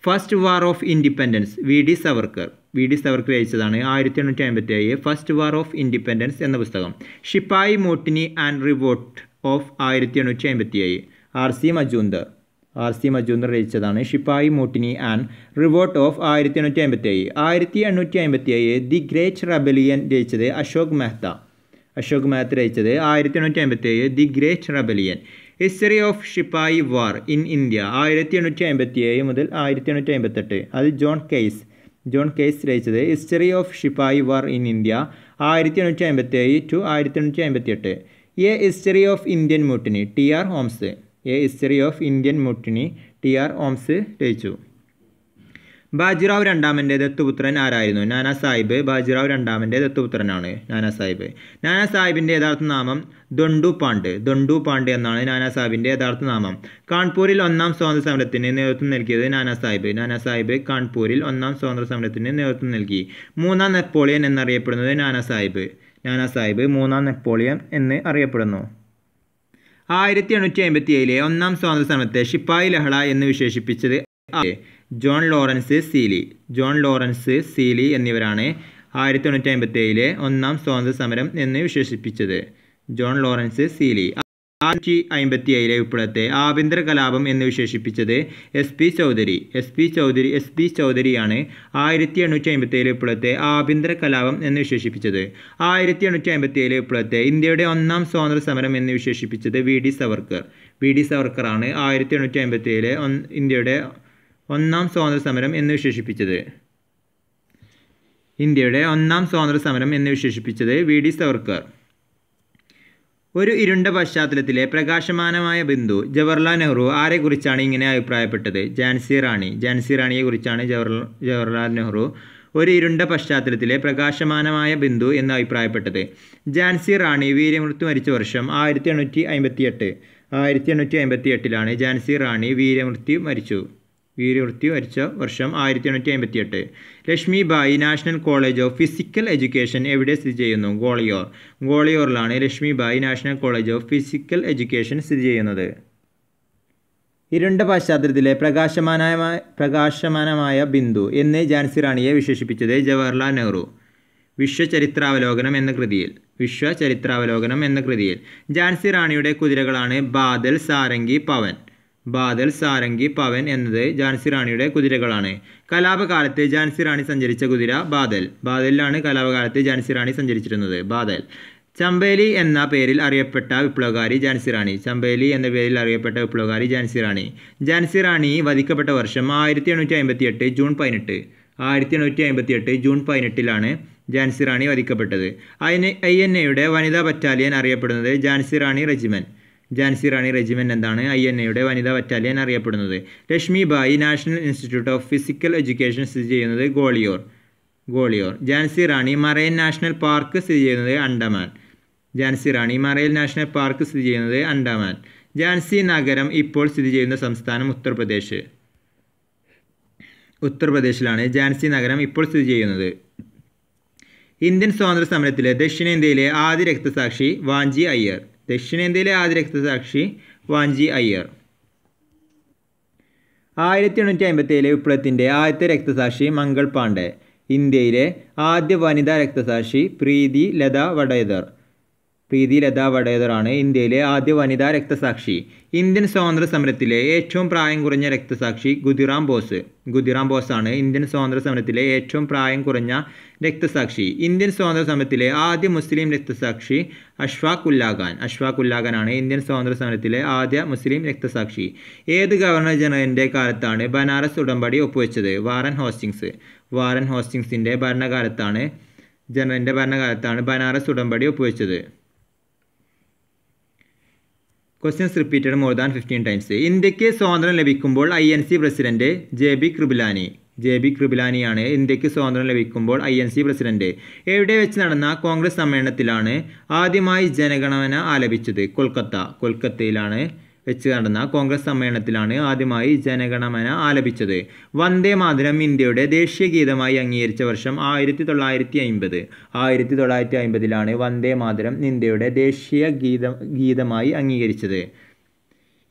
first war of independence V D Savarkar V D Savarkar രചിച്ചതാണ് ആയിരത്തി എണ്ണൂറ്റി അമ്പത്തി ഏഴ് ഫസ്റ്റ് വാർ ഓഫ് ഇൻഡിപെൻഡൻസ് എന്ന പുസ്തകം sepoy mutiny and revolt of ആയിരത്തി എണ്ണൂറ്റി അമ്പത്തി ഏഴ് R C Majumdar R C Majumdar രചിച്ചതാണ് sepoy mutiny and revolt of ആയിരത്തി എണ്ണൂറ്റി അമ്പത്തി ഏഴ് ആയിരത്തി എണ്ണൂറ്റി അമ്പത്തി ഏഴ് ദി ഗ്രേറ്റ് റബലിയൻ രചിച്ചത് അശോക് മെഹ്ത അശോക് മെഹ്ത രചിച്ചത് ആയിരത്തി എണ്ണൂറ്റി അമ്പത്തി ഏഴ് the great rebellion history of sepoy war in India ആയിരത്തി എണ്ണൂറ്റി അമ്പത്തി ഏഴ് മുതൽ ആയിരത്തി എണ്ണൂറ്റി അമ്പത്തെട്ട് അത് ജോൺ കെയ്സ് ജോൺ കെയ്സ് രചിച്ചത് history of sepoy war in India ആയിരത്തി എണ്ണൂറ്റി അമ്പത്തി ഏഴ് ടു ആയിരത്തി എണ്ണൂറ്റി അമ്പത്തി എട്ട് a history of Indian mutiny T R Holmes a history of Indian mutiny T R Holmes രചിച്ചു ബാജിറാവ് രണ്ടാമൻ്റെ ദത്തുപുത്രൻ ആരായിരുന്നു നാനാ സാഹിബ് ബാജിറാവ് രണ്ടാമൻ്റെ ദത്തുപുത്രനാണ് നാനാ സാഹിബ് നാനാ സാഹിബിൻ്റെ യഥാർത്ഥ നാമം ദൊണ്ടു പാണ്ഡ് ദൊണ്ടു പാണ്ഡ് എന്നാണ് നാനാ സാഹിബിൻ്റെ യഥാർത്ഥ നാമം കാൺപൂരിൽ ഒന്നാം സ്വാതന്ത്ര്യ സമരത്തിന് നേതൃത്വം നൽകിയത് നാനാ സാഹിബ് നാനാ സാഹിബ് കാൺപൂരിൽ ഒന്നാം സ്വാതന്ത്ര്യ സമരത്തിന് നേതൃത്വം നൽകി മൂന്നാം നെപ്പോളിയൻ എന്നറിയപ്പെടുന്നത് നാനാ സാഹിബ് നാനാ സാഹിബ് മൂന്നാം നെപ്പോളിയൻ എന്ന് അറിയപ്പെടുന്നു ആയിരത്തി എണ്ണൂറ്റി അമ്പത്തി ഏഴിലെ ഒന്നാം സ്വാതന്ത്ര്യ സമരത്തെ ഷിപ്പായി ലഹള എന്ന് വിശേഷിപ്പിച്ചത് John Lawrence Seeley John Lawrence Seeley എന്നിവരാണ് ആയിരത്തി എണ്ണൂറ്റി അമ്പത്തി ഏഴിലെ ഒന്നാം സ്വാതന്ത്ര്യ സമരം എന്ന് വിശേഷിപ്പിച്ചത് ജോൺ ലോറൻസ് സീലി ആയിരത്തി അമ്പത്തി ഏഴിലെ വിപ്ലവത്തെ ആഭ്യന്തര കലാപം എന്ന് വിശേഷിപ്പിച്ചത് S P Chaudhuri S P Chaudhuri S P ചൗധരിയാണ് ആയിരത്തി എണ്ണൂറ്റി അമ്പത്തി ഏഴിലെ വിപ്ലവത്തെ ആഭ്യന്തര കലാപം എന്ന് വിശേഷിപ്പിച്ചത് ആയിരത്തി എണ്ണൂറ്റി അമ്പത്തി ഏഴിലെ വിപ്ലവത്തെ ഇന്ത്യയുടെ ഒന്നാം സ്വാതന്ത്ര്യ സമരം എന്ന് വിശേഷിപ്പിച്ചത് V D Savarkar V D സവർക്കറാണ് ആയിരത്തി എണ്ണൂറ്റി അമ്പത്തി ഏഴിലെ ഇന്ത്യയുടെ ഒന്നാം സ്വാതന്ത്ര്യ സമരം എന്ന് വിശേഷിപ്പിച്ചത് ഇന്ത്യയുടെ ഒന്നാം സ്വാതന്ത്ര്യ സമരം എന്ന് വിശേഷിപ്പിച്ചത് വി ഡി സവർക്കർ ഒരു ഇരുണ്ട പശ്ചാത്തലത്തിലെ പ്രകാശമാനമായ ബിന്ദു ജവഹർലാൽ നെഹ്റു ആരെക്കുറിച്ചാണ് ഇങ്ങനെ അഭിപ്രായപ്പെട്ടത് ജാൻസി റാണി ജാൻസി റാണിയെക്കുറിച്ചാണ് ജവഹർ ജവഹർലാൽ നെഹ്റു ഒരു ഇരുണ്ട പശ്ചാത്തലത്തിലെ പ്രകാശമാനമായ ബിന്ദു എന്ന് അഭിപ്രായപ്പെട്ടത് ജാൻസി റാണി വീരമൃത്യു മരിച്ച വർഷം ആയിരത്തി എണ്ണൂറ്റി എട്ട് ആയിരത്തി എണ്ണൂറ്റി എട്ടിലാണ് ജാൻസി റാണി വീരമൃത്യു മരിച്ചു വീരമൃത്യു മരിച്ച വർഷം ആയിരത്തി എണ്ണൂറ്റി എട്ട് Bai national college of physical education എവിടെ സ്ഥിതി ചെയ്യുന്നു ഗോളിയോർ ഗോളിയോറിലാണ് Bai national college of physical education സ്ഥിതി ചെയ്യുന്നത് ഇരുണ്ട പശ്ചാത്തലത്തിലെ പ്രകാശമാനമായ പ്രകാശമാനമായ ബിന്ദു എന്ന് ജാൻസി റാണിയെ വിശേഷിപ്പിച്ചത് ജവഹർലാൽ നെഹ്റു വിശ്വചരിത്രാവലോകനം എന്ന കൃതിയിൽ വിശ്വചരിത്രാവലോകനം എന്ന കൃതിയിൽ ജാൻസി റാണിയുടെ കുതിരകളാണ് ബാദൽ സാരംഗി പവൻ ബാദൽ സാരംഗി പവൻ എന്നത് ഝാൻസി റാണിയുടെ കുതിരകളാണ് കലാപകാലത്ത് ഝാൻസി റാണി സഞ്ചരിച്ച കുതിര ബാദൽ ബാദലിലാണ് കലാപകാലത്ത് ഝാൻസി റാണി സഞ്ചരിച്ചിരുന്നത് ബാദൽ ചമ്പേലി എന്ന പേരിൽ അറിയപ്പെട്ട വിപ്ലവകാരി ഝാൻസി റാണി ചമ്പേലി എന്ന പേരിൽ അറിയപ്പെട്ട വിപ്ലവകാരി ഝാൻസി റാണി ഝാൻസി റാണി വധിക്കപ്പെട്ട വർഷം ആയിരത്തി എണ്ണൂറ്റി അമ്പത്തി എട്ട് ജൂൺ പതിനെട്ട് ആയിരത്തി എണ്ണൂറ്റി അമ്പത്തി എട്ട് ജൂൺ പതിനെട്ടിലാണ് ജാൻസി റാണി വധിക്കപ്പെട്ടത് ഐ എൻ എയുടെ വനിതാ ബറ്റാലിയൻ അറിയപ്പെടുന്നത് ജാൻസി റാണി റെജിമെൻറ്റ് ജാൻസി റാണി റെജിമെൻ്റ് എന്താണ് ഐ എൻ എയുടെ വനിതാ ബറ്റാലിയൻ അറിയപ്പെടുന്നത് രശ്മി Bai national institute of physical education സ്ഥിതി ചെയ്യുന്നത് Gwalior Gwalior Jhansi Rani marine national park സ്ഥിതി ചെയ്യുന്നത് Andaman Jhansi Rani marine national park സ്ഥിതി ചെയ്യുന്നത് അണ്ടമാൻ ജാൻസി നഗരം ഇപ്പോൾ സ്ഥിതി ചെയ്യുന്ന സംസ്ഥാനം ഉത്തർപ്രദേശ് ഉത്തർപ്രദേശിലാണ് ജാൻസി നഗരം ഇപ്പോൾ സ്ഥിതി ചെയ്യുന്നത് ഇന്ത്യൻ സ്വാതന്ത്ര്യ സമരത്തിലെ ദക്ഷിണേന്ത്യയിലെ ആദ്യ രക്തസാക്ഷി വാഞ്ചി അയ്യർ ദക്ഷിണേന്ത്യയിലെ ആദ്യ രക്തസാക്ഷി വാഞ്ചി അയ്യർ ആയിരത്തി എണ്ണൂറ്റി അമ്പത്തിയേഴിലെ വിപ്ലവത്തിൻ്റെ ആദ്യത്തെ രക്തസാക്ഷി മംഗൾ പാണ്ഡെ ഇന്ത്യയിലെ ആദ്യ വനിതാ രക്തസാക്ഷി പ്രീതി ലത വടേദർ പ്രീതി ലത വടേദറാണ് ഇന്ത്യയിലെ ആദ്യ വനിതാ രക്തസാക്ഷി ഇന്ത്യൻ സ്വാതന്ത്ര്യ സമരത്തിലെ ഏറ്റവും പ്രായം കുറഞ്ഞ രക്തസാക്ഷി ഗുതിറാം ബോസ് ഗുതിറാം ബോസാണ് ഇന്ത്യൻ സ്വാതന്ത്ര്യ സമരത്തിലെ ഏറ്റവും പ്രായം കുറഞ്ഞ രക്തസാക്ഷി ഇന്ത്യൻ സ്വാതന്ത്ര്യ സമരത്തിലെ ആദ്യ മുസ്ലിം രക്തസാക്ഷി അഷ്ഫാഖ് ഉല്ലാഖാൻ അഷ്ഫാഖ് ഉല്ലാഖാനാണ് ഇന്ത്യൻ സ്വാതന്ത്ര്യ സമരത്തിലെ ആദ്യ മുസ്ലിം രക്തസാക്ഷി ഏത് ഗവർണർ ജനറലിൻ്റെ കാലത്താണ് ബനാറസ് ഉടമ്പടി ഒപ്പുവെച്ചത് വാറൻ ഹോസ്റ്റിങ്സ് വാറൻ ഹോസ്റ്റിങ്സിൻ്റെ ഭരണകാലത്താണ് ജനറലിൻ്റെ ഭരണകാലത്താണ് ബനാറസ് ഉടമ്പടി ഒപ്പുവെച്ചത് questions repeated more than fifteen times ഇന്ത്യക്ക് സ്വാതന്ത്ര്യം ലഭിക്കുമ്പോൾ I N C president J B Kripalani J B കൃപിലാനിയാണ് ഇന്ത്യക്ക് സ്വാതന്ത്ര്യം ലഭിക്കുമ്പോൾ ഐ എൻ സി പ്രസിഡന്റ് എവിടെ വെച്ച് നടന്ന കോൺഗ്രസ് സമ്മേളനത്തിലാണ് ആദ്യമായി ജനഗണമന ആലപിച്ചത് കൊൽക്കത്ത കൊൽക്കത്തയിലാണ് വെച്ച് നടന്ന കോൺഗ്രസ് സമ്മേളനത്തിലാണ് ആദ്യമായി ജനഗണമന ആലപിച്ചത് വന്ദേ മാതരം ഇന്ത്യയുടെ ദേശീയ ഗീതമായി അംഗീകരിച്ച വർഷം ആയിരത്തി തൊള്ളായിരത്തി അമ്പത് ആയിരത്തി തൊള്ളായിരത്തി അമ്പതിലാണ് വന്ദേ മാതരം ഇന്ത്യയുടെ ദേശീയ ഗീത ഗീതമായി അംഗീകരിച്ചത്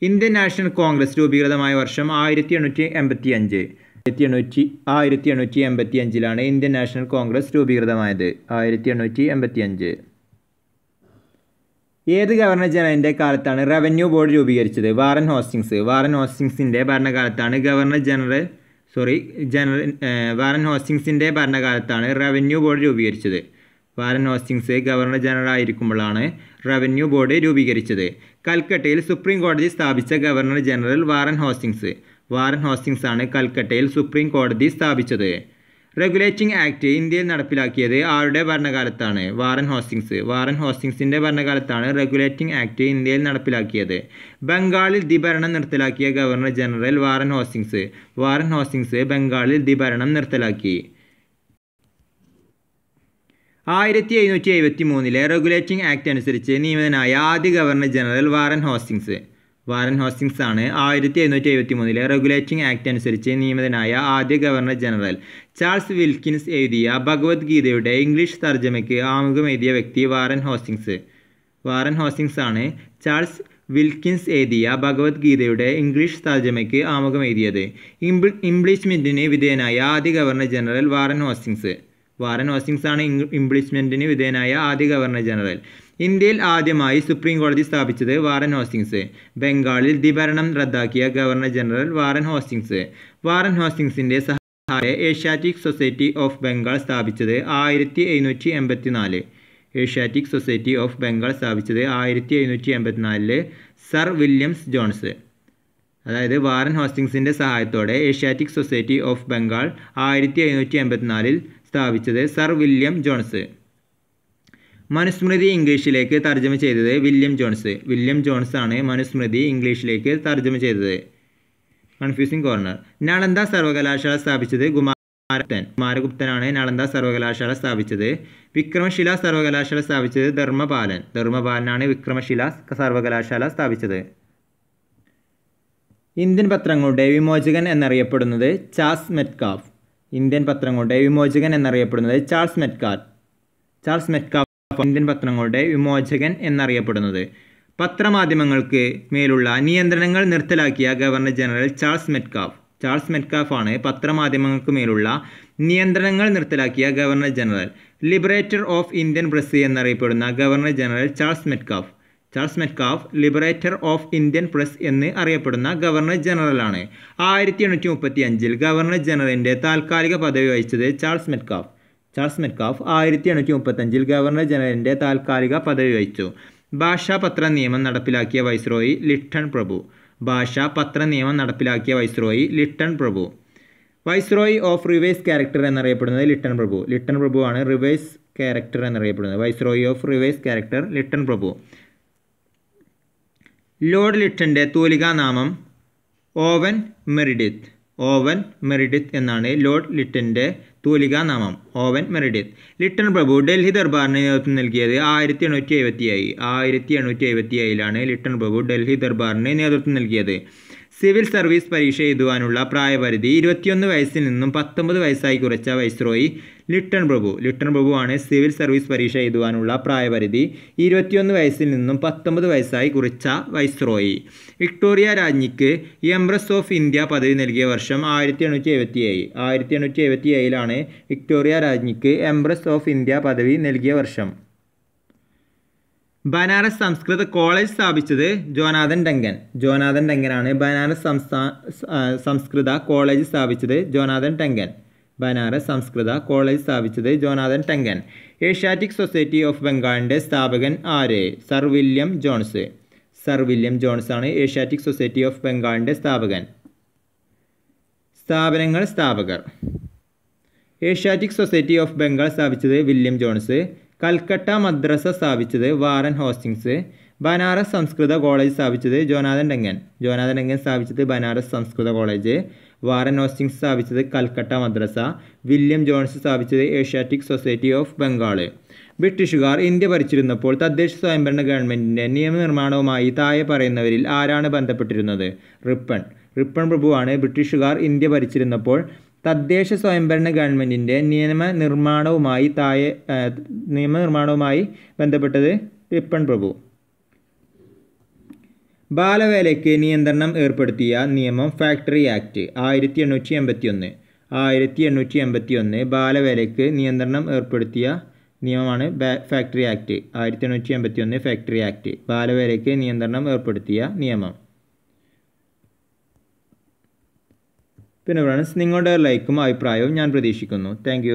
ഇന്ത്യൻ നാഷണൽ കോൺഗ്രസ് രൂപീകൃതമായ വർഷം ആയിരത്തി എണ്ണൂറ്റി എൺപത്തി അഞ്ച് ആയിരത്തി എണ്ണൂറ്റി ആയിരത്തി എണ്ണൂറ്റി എൺപത്തി അഞ്ചിലാണ് ഇന്ത്യൻ നാഷണൽ കോൺഗ്രസ് രൂപീകൃതമായത് ആയിരത്തി എണ്ണൂറ്റി എൺപത്തി അഞ്ച് ഏത് ഗവർണർ ജനറലിൻ്റെ കാലത്താണ് റവന്യൂ ബോർഡ് രൂപീകരിച്ചത് വാറൻ ഹോസ്റ്റിങ്സ് വാറൻ ഹോസ്റ്റിങ്സിൻ്റെ ഭരണകാലത്താണ് governor general sorry general Warren ഹോസ്റ്റിങ്സിൻ്റെ ഭരണകാലത്താണ് റവന്യൂ ബോർഡ് രൂപീകരിച്ചത് വാറൻ ഹോസ്റ്റിങ്സ് ഗവർണർ ജനറൽ ആയിരിക്കുമ്പോഴാണ് റവന്യൂ ബോർഡ് രൂപീകരിച്ചത് കൽക്കട്ടയിൽ സുപ്രീം കോടതി സ്ഥാപിച്ച governor general Warren Hastings Warren Hastings ആണ് കൽക്കട്ടയിൽ സുപ്രീം കോടതി സ്ഥാപിച്ചത് റെഗുലേറ്റിംഗ് ആക്ട് ഇന്ത്യയിൽ നടപ്പിലാക്കിയത് ആരുടെ ഭരണകാലത്താണ് വാറൻ ഹോസ്റ്റിങ്സ് വാറൻ ഹോസ്റ്റിങ്സിൻ്റെ ഭരണകാലത്താണ് റെഗുലേറ്റിംഗ് ആക്ട് ഇന്ത്യയിൽ നടപ്പിലാക്കിയത് ബംഗാളിൽ ദി ഭരണം നിർത്തലാക്കിയ governor general Warren Hastings Warren Hastings ബംഗാളിൽ ദി ഭരണം നിർത്തലാക്കി ആയിരത്തി എഴുന്നൂറ്റി എഴുപത്തി മൂന്നിലെ റെഗുലേറ്റിംഗ് ആക്ട് അനുസരിച്ച് നിയമിതനായ ആദ്യ governor general Warren Hastings Warren Hastings ആണ് ആയിരത്തി എഴുന്നൂറ്റി എഴുപത്തി മൂന്നിലെ റെഗുലേറ്റിംഗ് ആക്ട് അനുസരിച്ച് നിയമിതനായ ആദ്യ ഗവർണർ ജനറൽ ചാൾസ് വിൽക്കിൻസ് എഴുതിയ ഭഗവത്ഗീതയുടെ ഇംഗ്ലീഷ് തർജ്ജമയ്ക്ക് ആമുഖം എഴുതിയ വ്യക്തി വാരൻ ഹോസ്റ്റിങ്സ് വാരൻ ഹോസ്റ്റിങ്സ് ആണ് ചാൾസ് വിൽക്കിൻസ് എഴുതിയ ഭഗവത്ഗീതയുടെ ഇംഗ്ലീഷ് തർജ്ജമയ്ക്ക് ആമുഖം എഴുതിയത് ഇംപ്ലി വിധേയനായ ആദ്യ governor general Warren Hastings Warren Hastings ആണ് ഇംപ്ലിഷ്മെൻറ്റിന് വിധേയനായ ആദ്യ ഗവർണർ ജനറൽ ഇന്ത്യയിൽ ആദ്യമായി സുപ്രീം കോടതി സ്ഥാപിച്ചത് വാറൻ ഹോസ്റ്റിങ്സ് ബംഗാളിൽ ദി ഭരണം റദ്ദാക്കിയ governor general Warren Hastings Warren ഹോസ്റ്റിങ്സിന്റെ സഹായ ഏഷ്യാറ്റിക് സൊസൈറ്റി ഓഫ് ബംഗാൾ സ്ഥാപിച്ചത് ആയിരത്തി എഴുന്നൂറ്റി നാല് ഏഷ്യാറ്റിക് സൊസൈറ്റി ഓഫ് ബംഗാൾ സ്ഥാപിച്ചത് ആയിരത്തി എഴുന്നൂറ്റി എൺപത്തിനാലില് സർ വില്യംസ് ജോൺസ് അതായത് വാറൻ ഹോസ്റ്റിങ്സിൻ്റെ സഹായത്തോടെ ഏഷ്യാറ്റിക് സൊസൈറ്റി ഓഫ് ബംഗാൾ ആയിരത്തി എഴുന്നൂറ്റി എൺപത്തിനാലിൽ സ്ഥാപിച്ചത് സർ വില്യം ജോൺസ് മനുസ്മൃതി ഇംഗ്ലീഷിലേക്ക് തർജ്ജമ ചെയ്തത് വില്യം ജോൺസ് വില്യം ജോൺസ് ആണ് മനുസ്മൃതി ഇംഗ്ലീഷിലേക്ക് തർജ്ജമ ചെയ്തത് കൺഫ്യൂസിംഗ് കോർണർ നളന്ദ സർവകലാശാല സ്ഥാപിച്ചത് കുമാരഗുപ്തൻ കുമാരഗുപ്തനാണ് നളന്ദ സർവകലാശാല സ്ഥാപിച്ചത് വിക്രമശില സർവകലാശാല സ്ഥാപിച്ചത് ധർമ്മപാലൻ ധർമ്മപാലനാണ് വിക്രമശില സർവകലാശാല സ്ഥാപിച്ചത് ഇന്ത്യൻ പത്രങ്ങളുടെ വിമോചകൻ എന്നറിയപ്പെടുന്നത് ചാൾസ് മെറ്റ്കാഫ് ഇന്ത്യൻ പത്രങ്ങളുടെ വിമോചകൻ എന്നറിയപ്പെടുന്നത് Charles Metcalfe Charles Metcalfe Indian പത്രങ്ങളുടെ വിമോചകൻ എന്നറിയപ്പെടുന്നത് പത്രമാധ്യമങ്ങൾക്ക് മേലുള്ള നിയന്ത്രണങ്ങൾ നിർത്തലാക്കിയ governor general Charles Metcalfe Charles Metcalfe ആണ് പത്രമാധ്യമങ്ങൾക്ക് മേലുള്ള നിയന്ത്രണങ്ങൾ നിർത്തലാക്കിയ governor general liberator of Indian press എന്നറിയപ്പെടുന്ന governor general Charles Metcalfe Charles Metcalfe liberator of Indian press എന്ന് അറിയപ്പെടുന്ന ഗവർണർ ജനറലാണ് ആയിരത്തി എണ്ണൂറ്റി മുപ്പത്തി അഞ്ചിൽ ഗവർണർ ജനറലിൻ്റെ താൽക്കാലിക പദവി വഹിച്ചത് ചാൾസ് മെറ്റ്കാഫ് ചാൾസ് മെറ്റ്കാഫ് ആയിരത്തി എണ്ണൂറ്റി മുപ്പത്തഞ്ചിൽ ഗവർണർ ജനറലിൻ്റെ താൽക്കാലിക പദവി വഹിച്ചു ഭാഷാപത്ര നിയമം നടപ്പിലാക്കിയ വൈസ്രോയി ലിട്ടൺ പ്രഭു ഭാഷാ പത്ര നിയമം നടപ്പിലാക്കിയ വൈസ്രോയി ലിട്ടൺ പ്രഭു വൈസ്രോയി ഓഫ് റിവൈസ് ക്യാരക്ടർ എന്നറിയപ്പെടുന്നത് ലിട്ടൺ പ്രഭു ലിട്ടൺ ആണ് റിവൈസ് ക്യാരക്ടർ എന്നറിയപ്പെടുന്നത് viceroy of reverse character Lytton പ്രഭു ലോർഡ് ലിട്ടൻ്റെ നാമം ഓവൻ മെറിഡിത്ത് ഓവൻ മെറിഡിത്ത് എന്നാണ് ലോർഡ് ലിട്ടൻ്റെ തൂലിക നാമം ഓവൻ മെറിഡിത് ലിട്ടൺ പ്രഭു ഡൽഹി ദർബാറിന് നേതൃത്വം നൽകിയത് ആയിരത്തി എണ്ണൂറ്റി എഴുപത്തി എഴുപത്തിയായി ആയിരത്തി എണ്ണൂറ്റി എഴുപത്തി ഏഴിലാണ് ലിട്ടൺ പ്രഭു ഡൽഹി ദർബാറിന് നേതൃത്വം നൽകിയത് സിവിൽ സർവീസ് പരീക്ഷ എഴുതുവാനുള്ള പ്രായപരിധി ഇരുപത്തിയൊന്ന് വയസ്സിൽ നിന്നും പത്തൊമ്പത് വയസ്സായി കുറച്ച വൈസ്രോയി ലിട്ടൺ പ്രഭു ലിട്ടൺ പ്രഭുവാണ് സിവിൽ സർവീസ് പരീക്ഷ എഴുതുവാനുള്ള പ്രായപരിധി ഇരുപത്തിയൊന്ന് വയസ്സിൽ നിന്നും പത്തൊമ്പത് വയസ്സായി കുറച്ച വൈസ്രോയി വിക്ടോറിയ രാജ്ഞിക്ക് എംബ്രസ് ഓഫ് ഇന്ത്യ പദവി നൽകിയ വർഷം ആയിരത്തി എണ്ണൂറ്റി എഴുപത്തി ഏഴ് ആയിരത്തി എണ്ണൂറ്റി എഴുപത്തി ഏഴിലാണ് വിക്ടോറിയ രാജ്ഞിക്ക് എംബ്രസ് ഓഫ് ഇന്ത്യ പദവി നൽകിയ വർഷം ബനാറസ് സംസ്കൃത കോളേജ് സ്ഥാപിച്ചത് ജോനാഥൻ ഡങ്കൻ ജോനാഥൻ ഡങ്കനാണ് ബനാറസ് സംസ്ഥാ സംസ്കൃത കോളേജ് സ്ഥാപിച്ചത് ജോനാഥൻ ടങ്കൻ ബനാറസ് സംസ്കൃത കോളേജ് സ്ഥാപിച്ചത് Jonathan Duncan Asiatic society of ബംഗാളിൻ്റെ സ്ഥാപകൻ ആര് sir William Jones sir William Jones ആണ് ഏഷ്യാറ്റിക് സൊസൈറ്റി ഓഫ് ബംഗാളിൻ്റെ സ്ഥാപകൻ സ്ഥാപനങ്ങൾ സ്ഥാപകർ ഏഷ്യാറ്റിക് സൊസൈറ്റി ഓഫ് ബംഗാൾ സ്ഥാപിച്ചത് വില്യം ജോൺസ് കൽക്കട്ട മദ്രസ സ്ഥാപിച്ചത് വാറൻ ഹോസ്റ്റിങ്സ് ബനാറസ് സംസ്കൃത കോളേജ് സ്ഥാപിച്ചത് ജോനാഥൻ ഡെങ്ങൻ ജോനാഥൻ ഡെങ്ങൻ സ്ഥാപിച്ചത് ബനാറസ് സംസ്കൃത കോളേജ് വാറൻ ഹോസ്റ്റിങ്സ് സ്ഥാപിച്ചത് കൽക്കട്ട മദ്രസ വില്യം ജോൺസ് സ്ഥാപിച്ചത് ഏഷ്യാറ്റിക് സൊസൈറ്റി ഓഫ് ബംഗാൾ ബ്രിട്ടീഷുകാർ ഇന്ത്യ ഭരിച്ചിരുന്നപ്പോൾ തദ്ദേശ സ്വയംഭരണ ഗവൺമെൻറ്റിൻ്റെ നിയമനിർമ്മാണവുമായി താഴെ പറയുന്നവരിൽ ആരാണ് ബന്ധപ്പെട്ടിരുന്നത് റിപ്പൺ റിപ്പൺ പ്രഭുവാണ് ബ്രിട്ടീഷുകാർ ഇന്ത്യ ഭരിച്ചിരുന്നപ്പോൾ തദ്ദേശ സ്വയംഭരണ ഗവൺമെൻറ്റിൻ്റെ നിയമനിർമ്മാണവുമായി താഴെ നിയമനിർമ്മാണവുമായി ബന്ധപ്പെട്ടത് ടിപ്പൺ പ്രഭു ബാലവേലയ്ക്ക് നിയന്ത്രണം ഏർപ്പെടുത്തിയ നിയമം ഫാക്ടറി ആക്ട് ആയിരത്തി എണ്ണൂറ്റി എൺപത്തി ഒന്ന് ആയിരത്തി എണ്ണൂറ്റി എൺപത്തി ഒന്ന് ബാലവേലയ്ക്ക് നിയന്ത്രണം ഏർപ്പെടുത്തിയ നിയമമാണ് ഫാക്ടറി ആക്ട് ആയിരത്തി എണ്ണൂറ്റി എൺപത്തി ഒന്ന് ഫാക്ടറി ആക്ട് ബാലവേലയ്ക്ക് നിയന്ത്രണം ഏർപ്പെടുത്തിയ നിയമം പിന്നെ ഫ്രണ്ട്സ് നിങ്ങളുടെ ലൈക്കും അഭിപ്രായവും ഞാൻ പ്രതീക്ഷിക്കുന്നു താങ്ക്